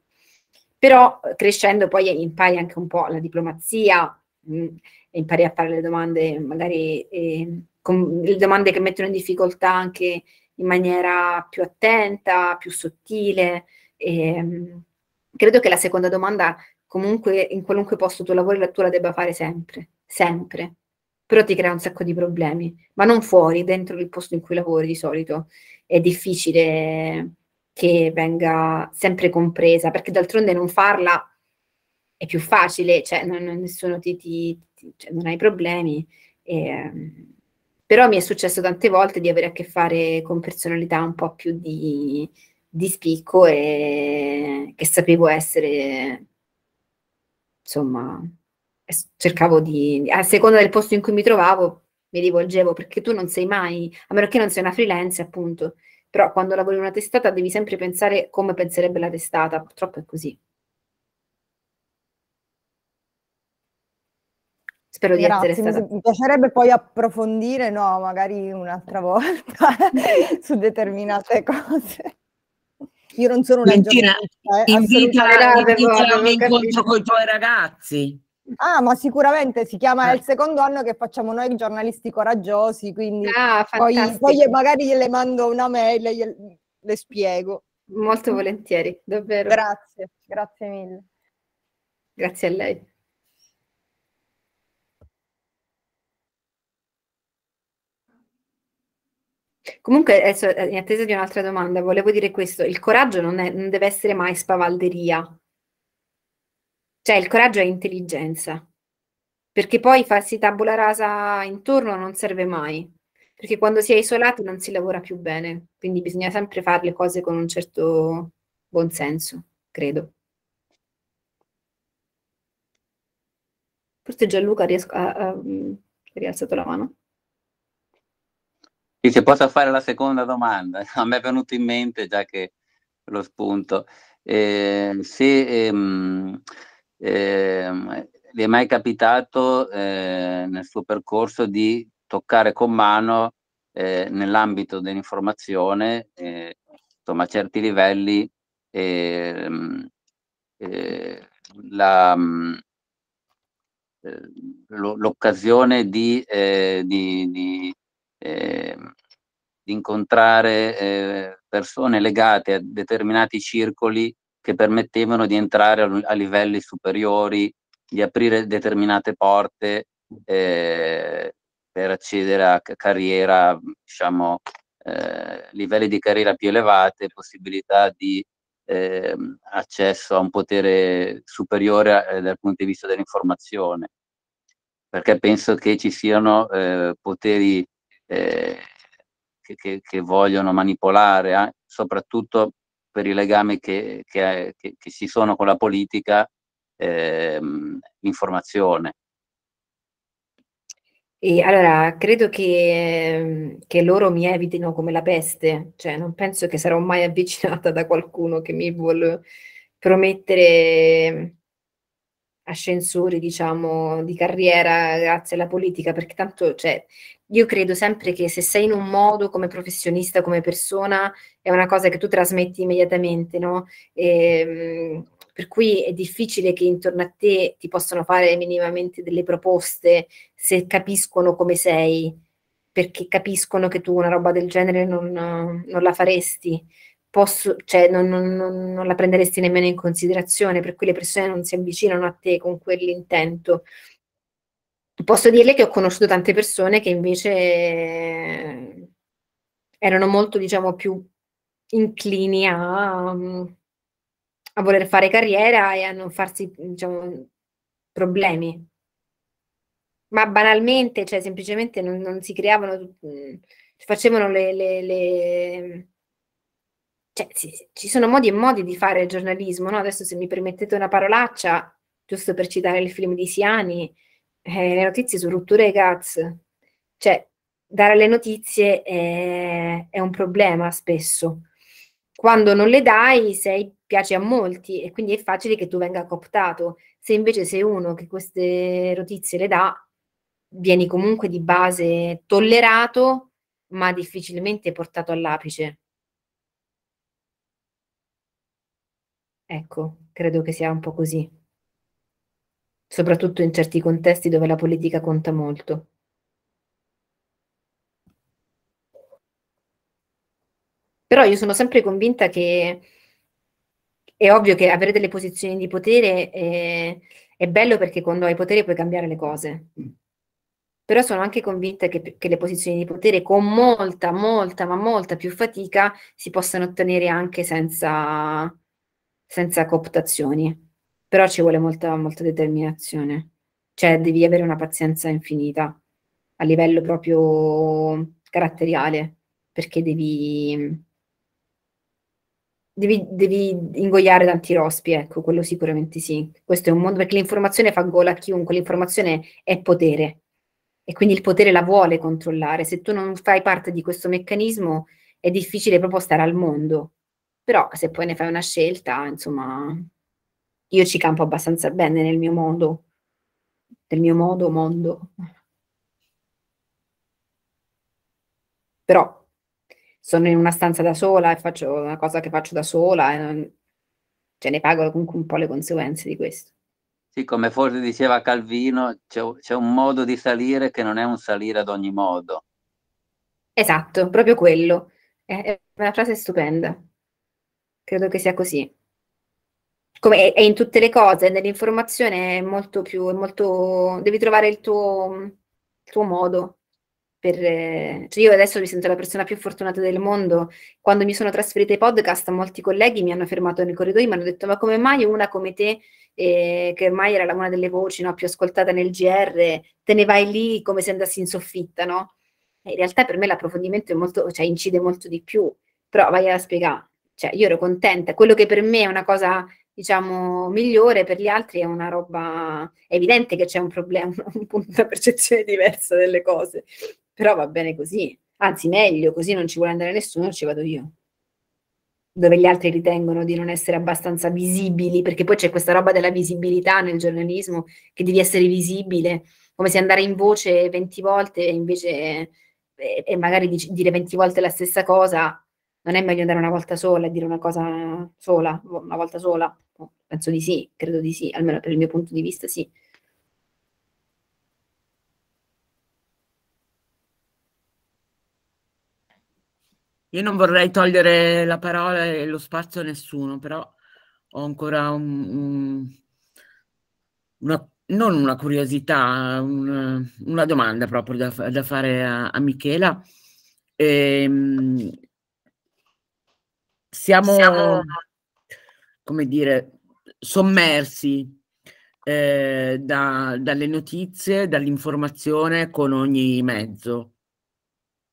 Però eh, crescendo poi impari anche un po' la diplomazia, mh, mm, impari a fare le domande magari... Eh, con le domande che mettono in difficoltà anche in maniera più attenta, più sottile. E, ehm. credo che la seconda domanda comunque in qualunque posto tu lavori la tua la debba fare sempre, sempre. Però ti crea un sacco di problemi, ma non fuori, dentro il posto in cui lavori di solito. È difficile che venga sempre compresa, perché d'altronde non farla è più facile, cioè non, nessuno ti, ti, ti cioè, non hai problemi. E, ehm, però mi è successo tante volte di avere a che fare con personalità un po' più di, di spicco e che sapevo essere insomma, cercavo di, a seconda del posto in cui mi trovavo, mi rivolgevo perché tu non sei mai, a meno che non sei una freelance, appunto. Però quando lavori in una testata devi sempre pensare come penserebbe la testata, purtroppo è così. Spero di Grazie, essere stata. Mi piacerebbe poi approfondire, no, magari un'altra volta su determinate cose. Io non sono una Mentira, eh, invita, invita un incontro con i tuoi ragazzi. Ah, ma sicuramente si chiama eh. il secondo anno che facciamo noi giornalisti coraggiosi, quindi ah, poi, poi, magari gliele mando una mail e le, le spiego. Molto volentieri, davvero. Grazie, grazie mille. Grazie a lei. Comunque, adesso, eh, in attesa di un'altra domanda, volevo dire questo, il coraggio non, è, non deve essere mai spavalderia, cioè il coraggio è intelligenza, perché poi farsi tabula rasa intorno non serve mai, perché quando si è isolati non si lavora più bene, quindi bisogna sempre fare le cose con un certo buonsenso, credo. Forse Gianluca riesco, ha, ha mm, rialzato la mano. Sì, se posso fare la seconda domanda, a me è venuto in mente già che lo spunto. Eh, se ehm, ehm, vi è mai capitato eh, nel suo percorso di toccare con mano eh, nell'ambito dell'informazione, eh, insomma, a certi livelli, ehm, eh, la, eh, l'occasione di, di, di eh, di incontrare eh, persone legate a determinati circoli che permettevano di entrare a, a livelli superiori, di aprire determinate porte eh, per accedere a carriera, diciamo, eh, livelli di carriera più elevate, possibilità di ehm, accesso a un potere superiore eh, dal punto di vista dell'informazione perché penso che ci siano eh, poteri eh, che, che, vogliono manipolare, eh, soprattutto per i legami che, che, ci sono con la politica, ehm, informazione. E allora, credo che, ehm, che, loro mi evitino come la peste, cioè non penso che sarò mai avvicinata da qualcuno che mi vuole promettere ascensori, diciamo, di carriera grazie alla politica, perché tanto, cioè, io credo sempre che se sei in un modo come professionista, come persona, è una cosa che tu trasmetti immediatamente, no? E, ehm, per cui è difficile che intorno a te ti possano fare minimamente delle proposte se capiscono come sei, perché capiscono che tu una roba del genere non, non la faresti posso, cioè, non, non, non, la prenderesti nemmeno in considerazione, per cui le persone non si avvicinano a te con quell'intento. Posso dirle che ho conosciuto tante persone che invece eh, erano molto, diciamo, più inclini a, mm, a voler fare carriera e a non farsi, diciamo, problemi. Ma banalmente, cioè semplicemente non, non si creavano, mm, facevano le, le, le cioè, sì, sì, ci sono modi e modi di fare giornalismo, no? Adesso se mi permettete una parolaccia, giusto per citare il film di Siani, eh, le notizie su rotture e gas. Cioè, dare le notizie è, è, un problema spesso. Quando non le dai, sei, piace a molti e quindi è facile che tu venga cooptato. Se invece sei uno che queste notizie le dà, vieni comunque di base tollerato, ma difficilmente portato all'apice. Ecco, credo che sia un po' così. Soprattutto in certi contesti dove la politica conta molto. Però io sono sempre convinta che è ovvio che avere delle posizioni di potere è, è bello perché quando hai potere puoi cambiare le cose. Però sono anche convinta che, che, le posizioni di potere con molta, molta, ma molta più fatica si possano ottenere anche senza, senza cooptazioni, però ci vuole molta, molta determinazione, cioè devi avere una pazienza infinita a livello proprio caratteriale, perché devi, devi, devi ingoiare tanti rospi, ecco, quello sicuramente sì. Questo è un mondo, perché l'informazione fa gola a chiunque, l'informazione è potere, e quindi il potere la vuole controllare. Se tu non fai parte di questo meccanismo, è difficile proprio stare al mondo. Però se poi ne fai una scelta, insomma, io ci campo abbastanza bene nel mio modo, nel mio modo, mondo. Però sono in una stanza da sola e faccio una cosa che faccio da sola, e non, cioè ne pago comunque un po' le conseguenze di questo. Sì, come forse diceva Calvino, c'è, un modo di salire che non è un salire ad ogni modo. Esatto, proprio quello. Eh, è una frase stupenda credo che sia così. Come è in tutte le cose, nell'informazione è molto più, è molto, devi trovare il tuo, il tuo modo. Per, cioè io adesso mi sento la persona più fortunata del mondo. Quando mi sono trasferita ai podcast, molti colleghi mi hanno fermato nei corridoi, mi hanno detto: Ma come mai una come te, eh, che ormai era una delle voci no, più ascoltate nel GR, te ne vai lì come se andassi in soffitta, no? In realtà per me l'approfondimento è molto, cioè incide molto di più, però vai a spiegare. Cioè, io ero contenta, quello che per me è una cosa diciamo, migliore, per gli altri è una roba... È evidente che c'è un problema, una percezione diversa delle cose, però va bene così. Anzi, meglio, così non ci vuole andare nessuno, ci vado io. Dove gli altri ritengono di non essere abbastanza visibili, perché poi c'è questa roba della visibilità nel giornalismo, che devi essere visibile, come se andare in voce 20 volte invece... Eh, e magari dire 20 volte la stessa cosa non è meglio andare una volta sola e dire una cosa sola, boh, una volta sola? Boh, penso di sì, credo di sì, almeno per il mio punto di vista sì. Io non vorrei togliere la parola e lo spazio a nessuno, però ho ancora un, un, una, non una curiosità, un, una domanda proprio da, da fare a, a Michela. E, ehm, siamo, siamo... come dire, sommersi eh, da, dalle notizie, dall'informazione con ogni mezzo.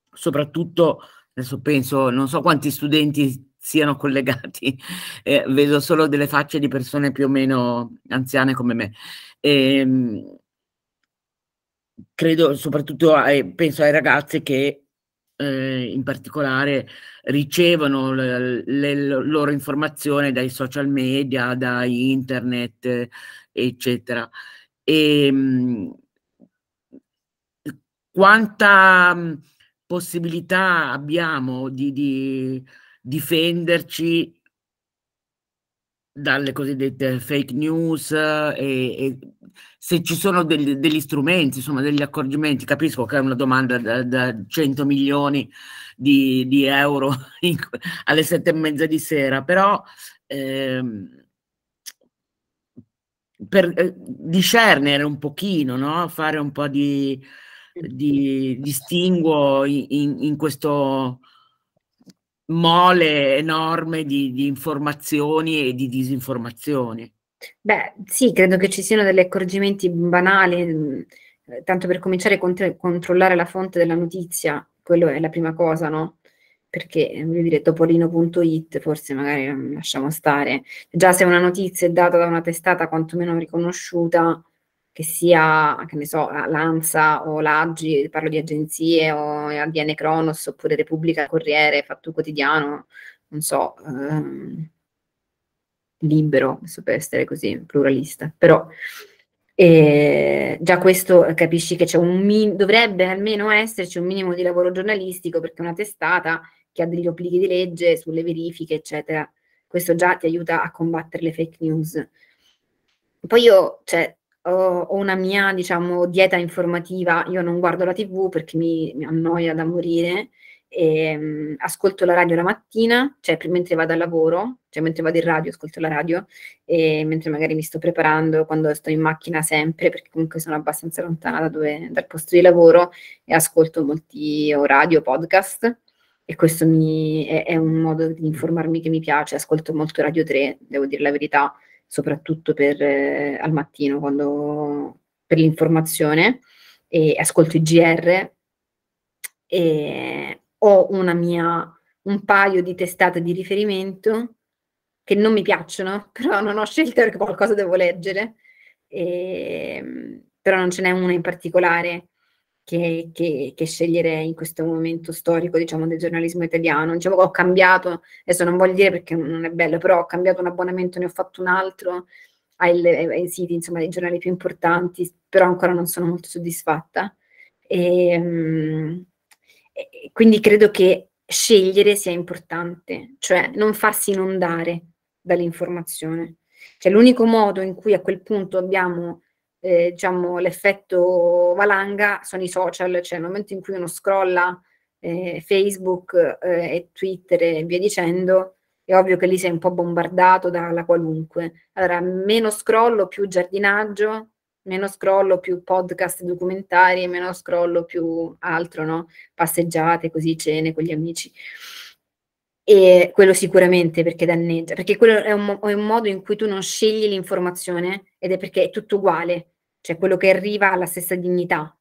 Soprattutto, adesso penso, non so quanti studenti siano collegati, eh, vedo solo delle facce di persone più o meno anziane come me. E, ehm, credo soprattutto ai, penso ai ragazzi che eh, in particolare ricevono le, le, loro informazioni dai social media, da internet, eccetera. E, ehm, quanta possibilità abbiamo di, di difenderci dalle cosiddette fake news e, e se ci sono degli, degli, strumenti, insomma degli accorgimenti, capisco che è una domanda da, da 100 milioni di, di euro in, alle sette e mezza di sera, però ehm, per eh, discernere un pochino, no? fare un po' di, di distinguo in, in, questo mole enorme di, di informazioni e di disinformazioni. Beh, sì, credo che ci siano degli accorgimenti banali, mm, eh, tanto per cominciare a contr- controllare la fonte della notizia, quello è la prima cosa, no? Perché, eh, voglio dire, topolino.it forse magari mm, lasciamo stare. Già se una notizia è data da una testata quantomeno riconosciuta, che sia, che ne so, l'ANSA o l'AGI, parlo di agenzie o ADN Cronos oppure Repubblica Corriere, Fatto Quotidiano, non so... Ehm, libero, per essere così pluralista, però eh, già questo capisci che c'è un min- dovrebbe almeno esserci un minimo di lavoro giornalistico perché una testata che ha degli obblighi di legge sulle verifiche, eccetera, questo già ti aiuta a combattere le fake news. Poi io, cioè, ho, una mia, diciamo, dieta informativa, io non guardo la tv perché mi, mi annoia da morire e, ehm, ascolto la radio la mattina, cioè mentre vado al lavoro, cioè mentre vado in radio ascolto la radio, e mentre magari mi sto preparando, quando sto in macchina sempre, perché comunque sono abbastanza lontana da dove, dal posto di lavoro e ascolto molti o radio, podcast e questo mi, è, è, un modo di informarmi che mi piace, ascolto molto Radio 3, devo dire la verità, soprattutto per, eh, al mattino quando, per l'informazione, e ascolto i GR e, ho una mia, un paio di testate di riferimento che non mi piacciono, però non ho scelto perché qualcosa devo leggere, e, ehm, però non ce n'è una in particolare che, che, che sceglierei in questo momento storico, diciamo, del giornalismo italiano. Diciamo che ho cambiato, adesso non voglio dire perché non è bello, però ho cambiato un abbonamento, ne ho fatto un altro ai, ai siti, insomma, dei giornali più importanti, però ancora non sono molto soddisfatta. E, ehm, quindi credo che scegliere sia importante, cioè non farsi inondare dall'informazione. Cioè l'unico modo in cui a quel punto abbiamo eh, diciamo, l'effetto valanga sono i social, cioè nel momento in cui uno scrolla eh, Facebook eh, e Twitter e via dicendo, è ovvio che lì sei un po' bombardato dalla qualunque. Allora, meno scrollo, più giardinaggio, meno scrollo, più podcast documentari, meno scrollo, più altro, no? Passeggiate, così, cene con gli amici. E quello sicuramente perché danneggia, perché quello è un, è un modo in cui tu non scegli l'informazione ed è perché è tutto uguale, cioè quello che arriva ha la stessa dignità,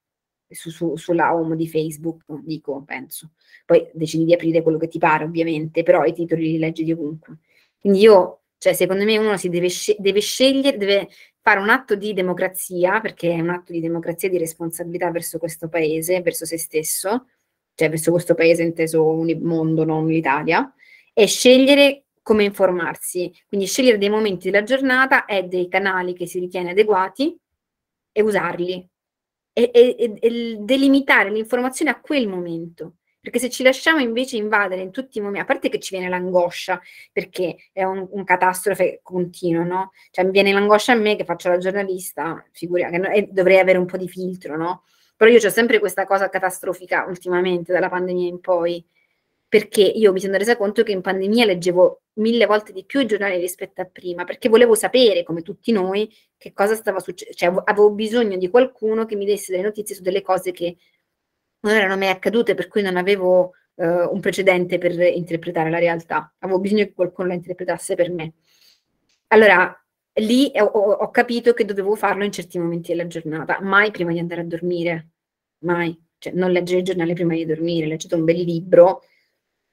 su, su, sulla home di Facebook, dico, penso. Poi decidi di aprire quello che ti pare, ovviamente, però i titoli li leggi di ovunque. Quindi io, cioè, secondo me uno si deve, deve scegliere, deve fare un atto di democrazia, perché è un atto di democrazia e di responsabilità verso questo paese, verso se stesso, cioè verso questo paese inteso un mondo, non l'Italia, e scegliere come informarsi. Quindi scegliere dei momenti della giornata e dei canali che si ritiene adeguati e usarli. E, e, e delimitare l'informazione a quel momento. Perché se ci lasciamo invece invadere in tutti i momenti, a parte che ci viene l'angoscia, perché è un, un catastrofe continuo, no? Cioè mi viene l'angoscia a me che faccio la giornalista, figuriamo, e dovrei avere un po' di filtro, no? Però io ho sempre questa cosa catastrofica ultimamente, dalla pandemia in poi, perché io mi sono resa conto che in pandemia leggevo mille volte di più i giornali rispetto a prima, perché volevo sapere, come tutti noi, che cosa stava succedendo, cioè avevo bisogno di qualcuno che mi desse delle notizie su delle cose che non erano mai accadute, per cui non avevo eh, un precedente per interpretare la realtà, avevo bisogno che qualcuno la interpretasse per me. Allora, lì ho, ho capito che dovevo farlo in certi momenti della giornata, mai prima di andare a dormire, mai. Cioè, non leggere il giornale prima di dormire, leggete un bel libro,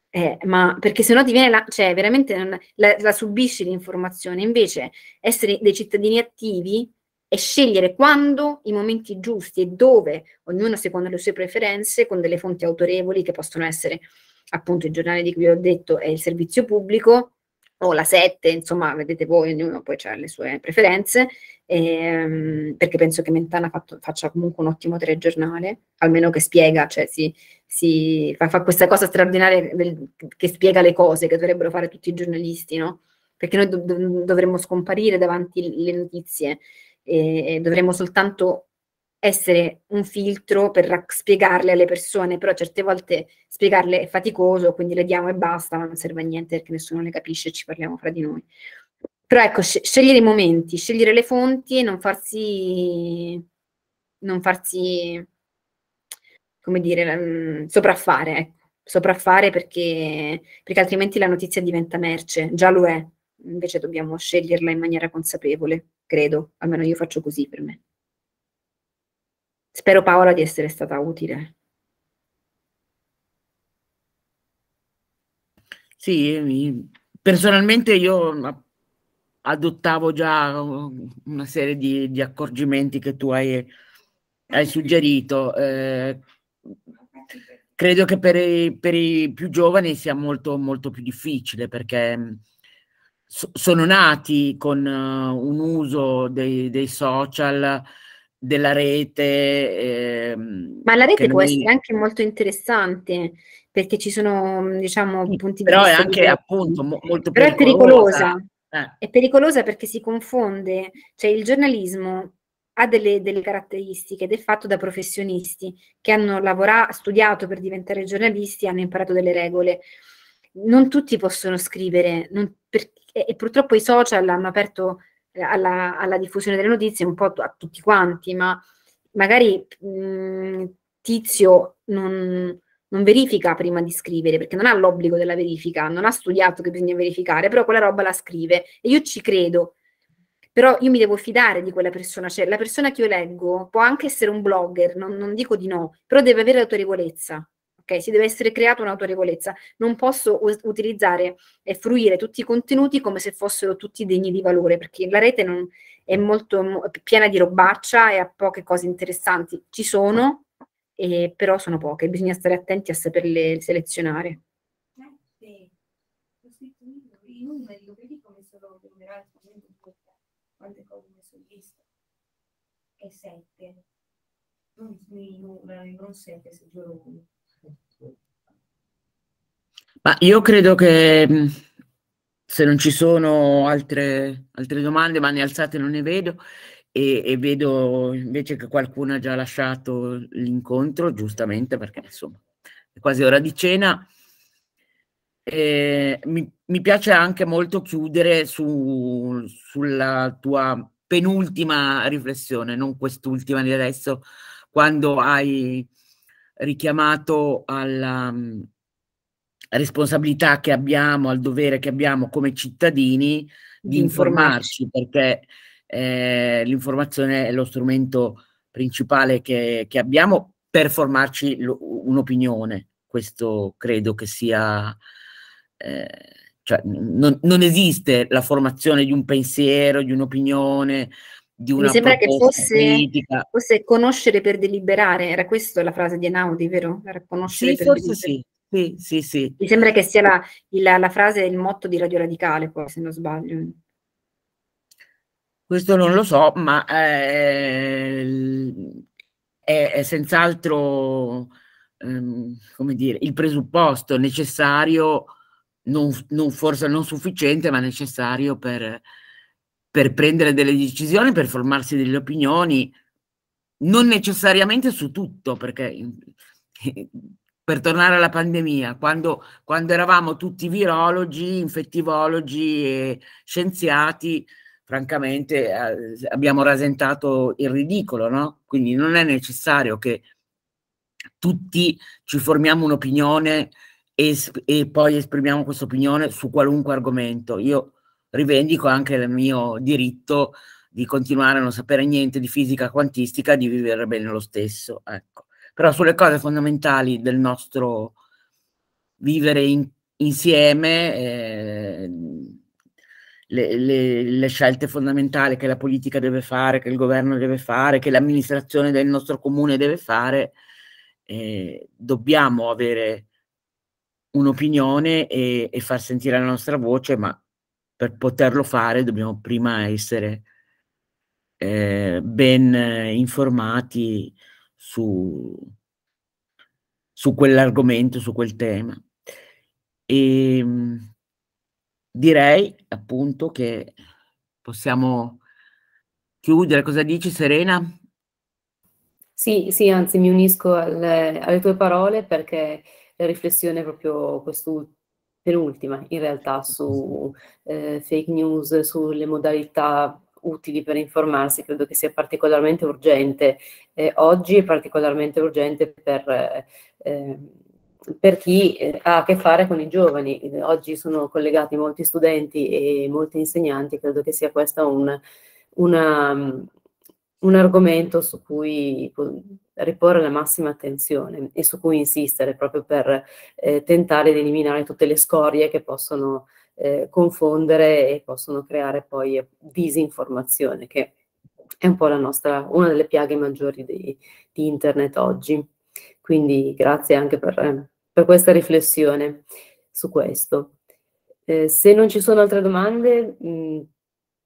eh, ma perché sennò ti viene la, cioè veramente non, la, la, subisci l'informazione. Invece, essere dei cittadini attivi e scegliere quando, i momenti giusti e dove, ognuno secondo le sue preferenze, con delle fonti autorevoli che possono essere appunto il giornale di cui ho detto e il servizio pubblico o la 7, insomma, vedete voi, ognuno poi ha le sue preferenze, ehm, perché penso che Mentana fatto, faccia comunque un ottimo telegiornale, almeno che spiega, cioè si, si fa, fa, questa cosa straordinaria del, che spiega le cose che dovrebbero fare tutti i giornalisti, no? Perché noi do, dovremmo scomparire davanti le notizie e dovremmo soltanto essere un filtro per spiegarle alle persone, però certe volte spiegarle è faticoso, quindi le diamo e basta, ma non serve a niente perché nessuno le capisce e ci parliamo fra di noi. Però ecco, scegliere i momenti, scegliere le fonti e non farsi, non farsi come dire, mm, sopraffare, ecco. sopraffare perché, perché altrimenti la notizia diventa merce, già lo è, invece dobbiamo sceglierla in maniera consapevole credo, almeno io faccio così per me. Spero Paola di essere stata utile. Sì, personalmente io adottavo già una serie di, di accorgimenti che tu hai, hai suggerito. Eh, credo che per i, per i, più giovani sia molto, molto più difficile perché so, sono nati con uh, un uso dei, dei, social, della rete. Eh, Ma la rete può noi... essere anche molto interessante perché ci sono, diciamo, sì, punti però di vista. Però è anche, di... appunto, mo- molto però pericolosa. È pericolosa. Eh. È pericolosa perché si confonde, cioè il giornalismo ha delle, delle, caratteristiche ed è fatto da professionisti che hanno lavorato, studiato per diventare giornalisti, hanno imparato delle regole non tutti possono scrivere non, perché, e purtroppo i social hanno aperto eh, alla, alla, diffusione delle notizie un po' a tutti quanti, ma magari mh, mm, Tizio non, non, verifica prima di scrivere, perché non ha l'obbligo della verifica, non ha studiato che bisogna verificare, però quella roba la scrive e io ci credo. Però io mi devo fidare di quella persona, cioè la persona che io leggo può anche essere un blogger, non, non dico di no, però deve avere autorevolezza ok? Si deve essere creata un'autorevolezza. Non posso utilizzare e fruire tutti i contenuti come se fossero tutti degni di valore, perché la rete non, è molto piena di robaccia e ha poche cose interessanti. Ci sono, eh, però sono poche, bisogna stare attenti a saperle selezionare. Eh, sì. I numeri, vedi come sono Quante cose ne sono E sette. Non, non, non sette, se giuro ma io credo che mm, se non ci sono altre, altre domande, mani alzate non ne vedo, e, e vedo invece che qualcuno ha già lasciato l'incontro, giustamente perché insomma è quasi ora di cena. Eh, mi, mi, piace anche molto chiudere su, sulla tua penultima riflessione, non quest'ultima di adesso, quando hai richiamato alla, mm, responsabilità che abbiamo, al dovere che abbiamo come cittadini di informarci, perché eh, l'informazione è lo strumento principale che, che abbiamo per formarci un'opinione. Questo credo che sia... Eh, cioè, non, non, esiste la formazione di un pensiero, di un'opinione, di una Mi sembra che fosse, fosse, conoscere per deliberare, era questa la frase di Enaudi, vero? Era conoscere sì, per forse deliberare. sì. Sì, sì, sì. Mi sembra che sia la, la, la frase, il motto di Radio Radicale, poi, se non sbaglio. Questo non lo so, ma eh, è, è, senz'altro ehm, come dire, il presupposto necessario, non, non, forse non sufficiente, ma necessario per, per prendere delle decisioni, per formarsi delle opinioni, non necessariamente su tutto, perché per tornare alla pandemia, quando, quando eravamo tutti virologi, infettivologi e scienziati, francamente eh, abbiamo rasentato il ridicolo, no? Quindi non è necessario che tutti ci formiamo un'opinione e, e, poi esprimiamo questa opinione su qualunque argomento. Io rivendico anche il mio diritto di continuare a non sapere niente di fisica quantistica, di vivere bene lo stesso. Ecco però sulle cose fondamentali del nostro vivere in, insieme, eh, le, le, le, scelte fondamentali che la politica deve fare, che il governo deve fare, che l'amministrazione del nostro comune deve fare, eh, dobbiamo avere un'opinione e, e far sentire la nostra voce, ma per poterlo fare dobbiamo prima essere eh, ben eh, informati su, su quell'argomento, su quel tema. E ehm, direi appunto che possiamo chiudere. Cosa dici Serena? Sì, sì, anzi mi unisco alle, alle tue parole perché la riflessione è proprio quest'ultima penultima in realtà su eh, fake news, sulle modalità utili per informarsi, credo che sia particolarmente urgente eh, oggi e particolarmente urgente per, eh, per chi eh, ha a che fare con i giovani. Oggi sono collegati molti studenti e molti insegnanti, credo che sia questo un, una, un argomento su cui riporre la massima attenzione e su cui insistere proprio per eh, tentare di eliminare tutte le scorie che possono eh, confondere e possono creare poi eh, disinformazione, che è un po' la nostra, una delle piaghe maggiori di, di internet oggi. Quindi grazie anche per, eh, per questa riflessione su questo. Eh, se non ci sono altre domande, mh, mm,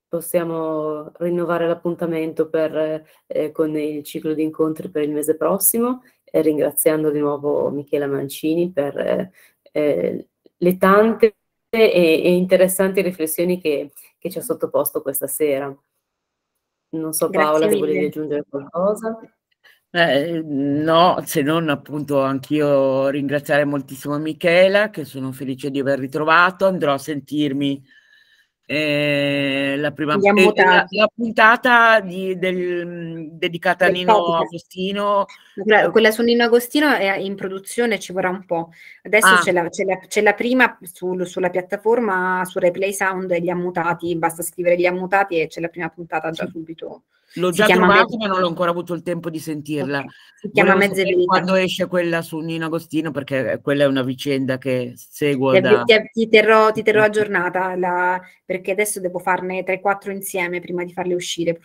possiamo rinnovare l'appuntamento per, eh, con il ciclo di incontri per il mese prossimo, eh, ringraziando di nuovo Michela Mancini per eh, le tante e, e interessanti riflessioni che, che, ci ha sottoposto questa sera. Non so Paola se volevi aggiungere qualcosa. Eh, no, se non appunto anch'io ringraziare moltissimo Michela, che sono felice di aver ritrovato, andrò a sentirmi eh, la prima eh, la, la puntata di, del, dedicata del a Nino podcast. Agostino. Quella, eh, quella, su Nino Agostino è in produzione, ci vorrà un po'. Adesso ah. c'è, la, c'è, c'è, la, prima sul, sulla piattaforma, su Replay Sound, gli ammutati, basta scrivere gli ammutati e c'è la prima puntata già sì. subito L'ho già trovato, ma non ho ancora avuto il tempo di sentirla. Si chiama Mezze Vite. Quando esce quella su Nino Agostino, perché eh, quella è una vicenda che seguo. Ti, da... ti, ti, terrò, ti terrò, aggiornata, la, perché adesso devo farne 3-4 insieme prima di farle uscire,